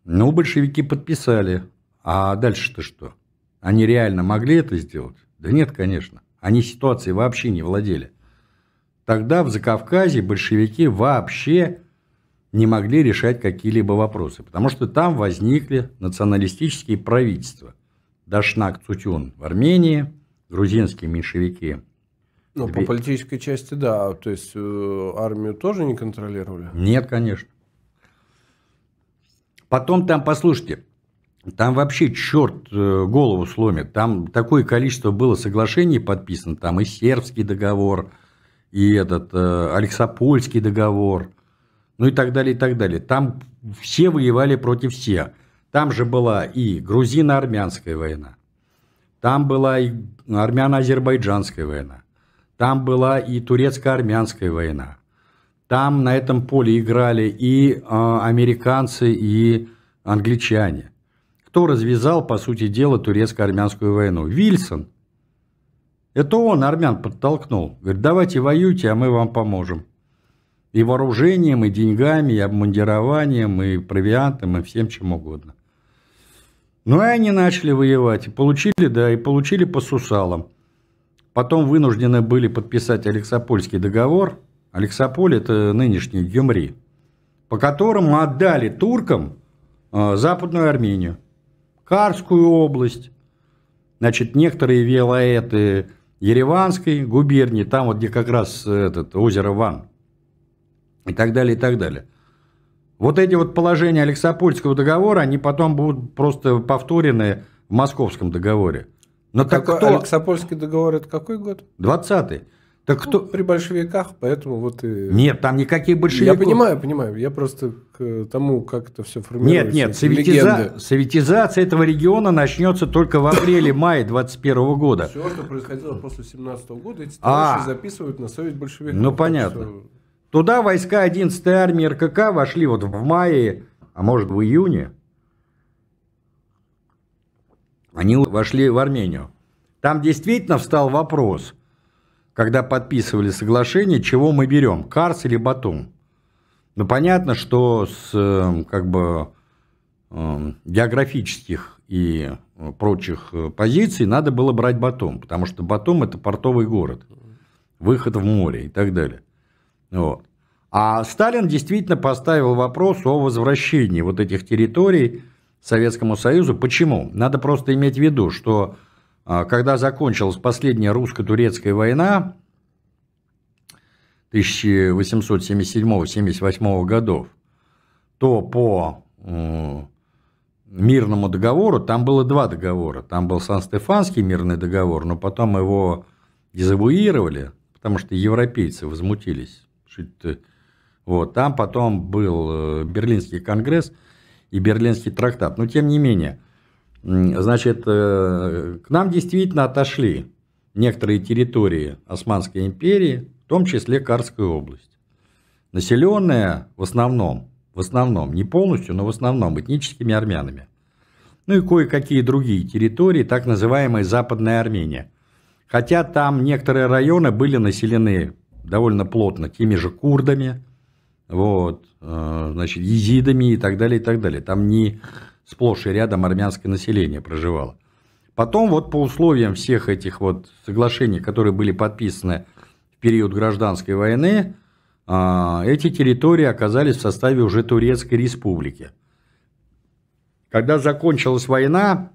Ну, большевики подписали. А дальше-то что? Они реально могли это сделать? Да нет, конечно. Они ситуацией вообще не владели. Тогда в Закавказье большевики вообще не могли решать какие-либо вопросы, потому что там возникли националистические правительства. Дашнак Цутюн в Армении, грузинские меньшевики. Ну, по политической части, да. То есть, э, армию тоже не контролировали? Нет, конечно. Потом там, послушайте, там вообще черт э, голову сломит. Там такое количество было соглашений подписано. Там и сербский договор, и этот э, Алексопольский договор – ну и так далее, и так далее. Там все воевали против всех. Там же была и грузино-армянская война, там была и армяно-азербайджанская война, там была и турецко-армянская война. Там на этом поле играли и э, американцы, и англичане. Кто развязал, по сути дела, турецко-армянскую войну? Вильсон. Это он армян подтолкнул. Говорит, давайте воюйте, а мы вам поможем. И вооружением, и деньгами, и обмундированием, и провиантом, и всем чем угодно. Ну и они начали воевать. И получили, да, и получили по сусалам. Потом вынуждены были подписать Алексопольский договор. Алексополь – это нынешний Гюмри. По которому отдали туркам э, Западную Армению. Карскую область. Значит, некоторые велаэты Ереванской губернии, там вот где как раз э, этот, озеро Ван – и так далее, и так далее. Вот эти вот положения Алексопольского договора, они потом будут просто повторены в Московском договоре. Но так какой, кто... Алексопольский договор это какой год? 20-й. Так кто... Ну, при большевиках, поэтому вот и... Нет, там никаких большевиков. Я понимаю, понимаю. Я просто к тому, как это все формируется. Нет, нет, советиза... советизация этого региона начнется только в апреле-мае 21 года. Все, что происходило после 17 года, эти а... записывают на совесть большевиков. Ну, понятно. Все... Туда войска 11-й армии РКК вошли вот в мае, а может в июне. Они вошли в Армению. Там действительно встал вопрос, когда подписывали соглашение, чего мы берем, Карс или Батум. Ну, понятно, что с эм, как бы эм, географических и э, прочих э, позиций надо было брать Батум, потому что Батум – это портовый город, выход в море и так далее. Вот. А Сталин действительно поставил вопрос о возвращении вот этих территорий Советскому Союзу. Почему? Надо просто иметь в виду, что а, когда закончилась последняя русско-турецкая война 1877-78 годов, то по мирному договору, там было два договора. Там был Сан-Стефанский мирный договор, но потом его дезавуировали, потому что европейцы возмутились Шить ты. Э, вот, там потом был э, Берлинский конгресс и Берлинский трактат. Но тем не менее, значит, э, к нам действительно отошли некоторые территории Османской империи, в том числе Карская область. Населенная в основном, в основном, не полностью, но в основном этническими армянами. Ну и кое-какие другие территории, так называемая Западная Армения. Хотя там некоторые районы были населены довольно плотно теми же курдами, вот, э, значит, езидами и так далее, и так далее. Там не сплошь и рядом армянское население проживало. Потом вот по условиям всех этих вот соглашений, которые были подписаны в период гражданской войны, а, эти территории оказались в составе уже Турецкой республики. Когда закончилась война,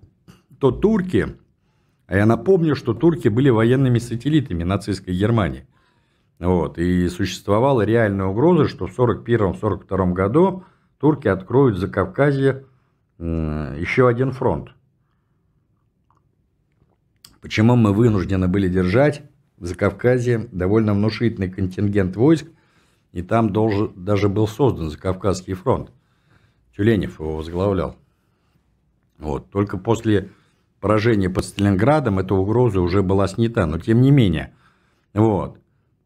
то турки, а я напомню, что турки были военными сателлитами нацистской Германии – вот. И существовала реальная угроза, что в 1941-1942 году турки откроют за Кавказье еще один фронт. Почему мы вынуждены были держать в Закавказье довольно внушительный контингент войск, и там должен, даже был создан Закавказский фронт. Тюленев его возглавлял. Вот. Только после поражения под Сталинградом эта угроза уже была снята, но тем не менее. Вот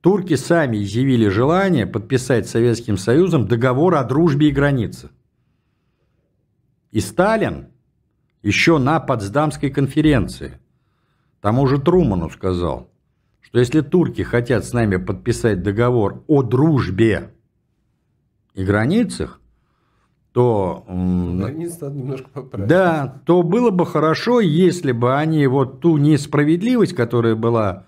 турки сами изъявили желание подписать с Советским Союзом договор о дружбе и границе. И Сталин еще на Потсдамской конференции тому же Труману сказал, что если турки хотят с нами подписать договор о дружбе и границах, то... немножко Да, то было бы хорошо, если бы они вот ту несправедливость, которая была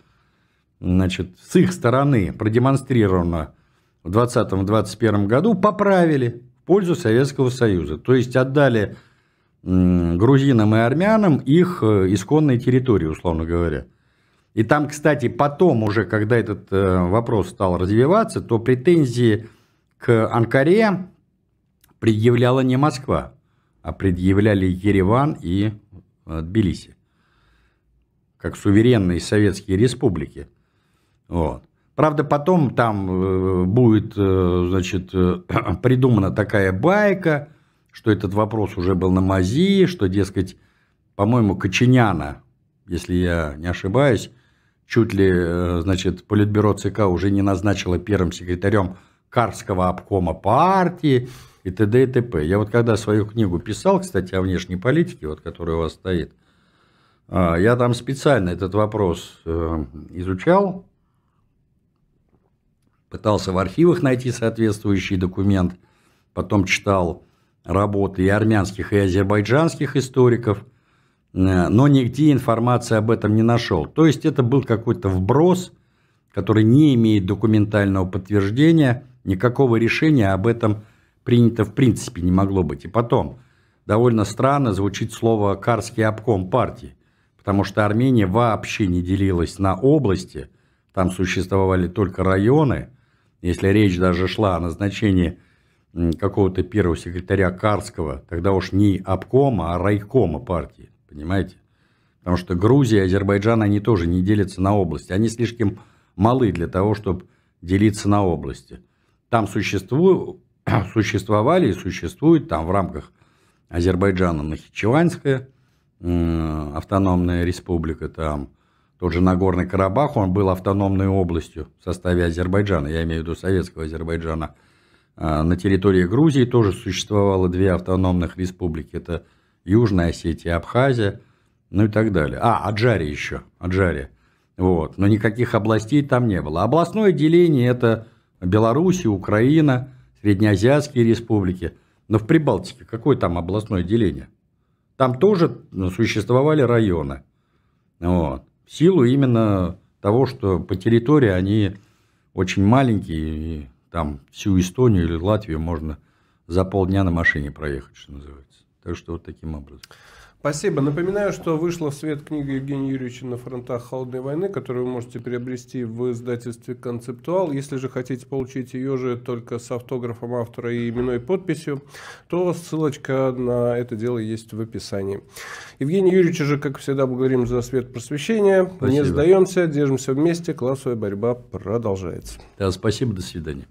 значит, с их стороны продемонстрировано в 2020-2021 году, поправили в пользу Советского Союза. То есть отдали грузинам и армянам их э, исконные территории, условно говоря. И там, кстати, потом уже, когда этот э, вопрос стал развиваться, то претензии к Анкаре предъявляла не Москва, а предъявляли Ереван и э, Тбилиси, как суверенные советские республики. Вот. Правда, потом там э, будет, э, значит, э, <clears throat> придумана такая байка, что этот вопрос уже был на мази, что, дескать, по-моему, Кочиняна, если я не ошибаюсь, чуть ли, значит, Политбюро ЦК уже не назначило первым секретарем Карского обкома партии и т.д. и т.п. Я вот когда свою книгу писал, кстати, о внешней политике, вот которая у вас стоит, а, я там специально этот вопрос изучал, пытался в архивах найти соответствующий документ, потом читал работы и армянских, и азербайджанских историков, э, но нигде информации об этом не нашел. То есть это был какой-то вброс, который не имеет документального подтверждения, никакого решения об этом принято в принципе не могло быть. И потом, довольно странно звучит слово «карский обком партии», потому что Армения вообще не делилась на области, там существовали только районы, если речь даже шла о назначении какого-то первого секретаря Карского, тогда уж не обкома, а райкома партии, понимаете? Потому что Грузия и Азербайджан, они тоже не делятся на области. Они слишком малы для того, чтобы делиться на области. Там <clears throat> существовали и существуют там в рамках Азербайджана Нахичеванская автономная республика, там тот же Нагорный Карабах, он был автономной областью в составе Азербайджана, я имею в виду советского Азербайджана. А, на территории Грузии тоже существовало две автономных республики. Это Южная Осетия, Абхазия, ну и так далее. А, Аджария еще, Аджария. Вот. Но никаких областей там не было. Областное деление – это Белоруссия, Украина, Среднеазиатские республики. Но в Прибалтике какое там областное деление? Там тоже ну, существовали районы. Вот в силу именно того, что по территории они очень маленькие, и там всю Эстонию или Латвию можно за полдня на машине проехать, что называется. Так что вот таким образом. Спасибо. Напоминаю, что вышла в свет книга Евгения Юрьевича «На фронтах холодной войны», которую вы можете приобрести в издательстве «Концептуал». Если же хотите получить ее же только с автографом автора и именной подписью, то ссылочка на это дело есть в описании. Евгений Юрьевич же, как всегда, благодарим за свет просвещения. Спасибо. Не сдаемся, держимся вместе. Классовая борьба продолжается. Да, спасибо, до свидания.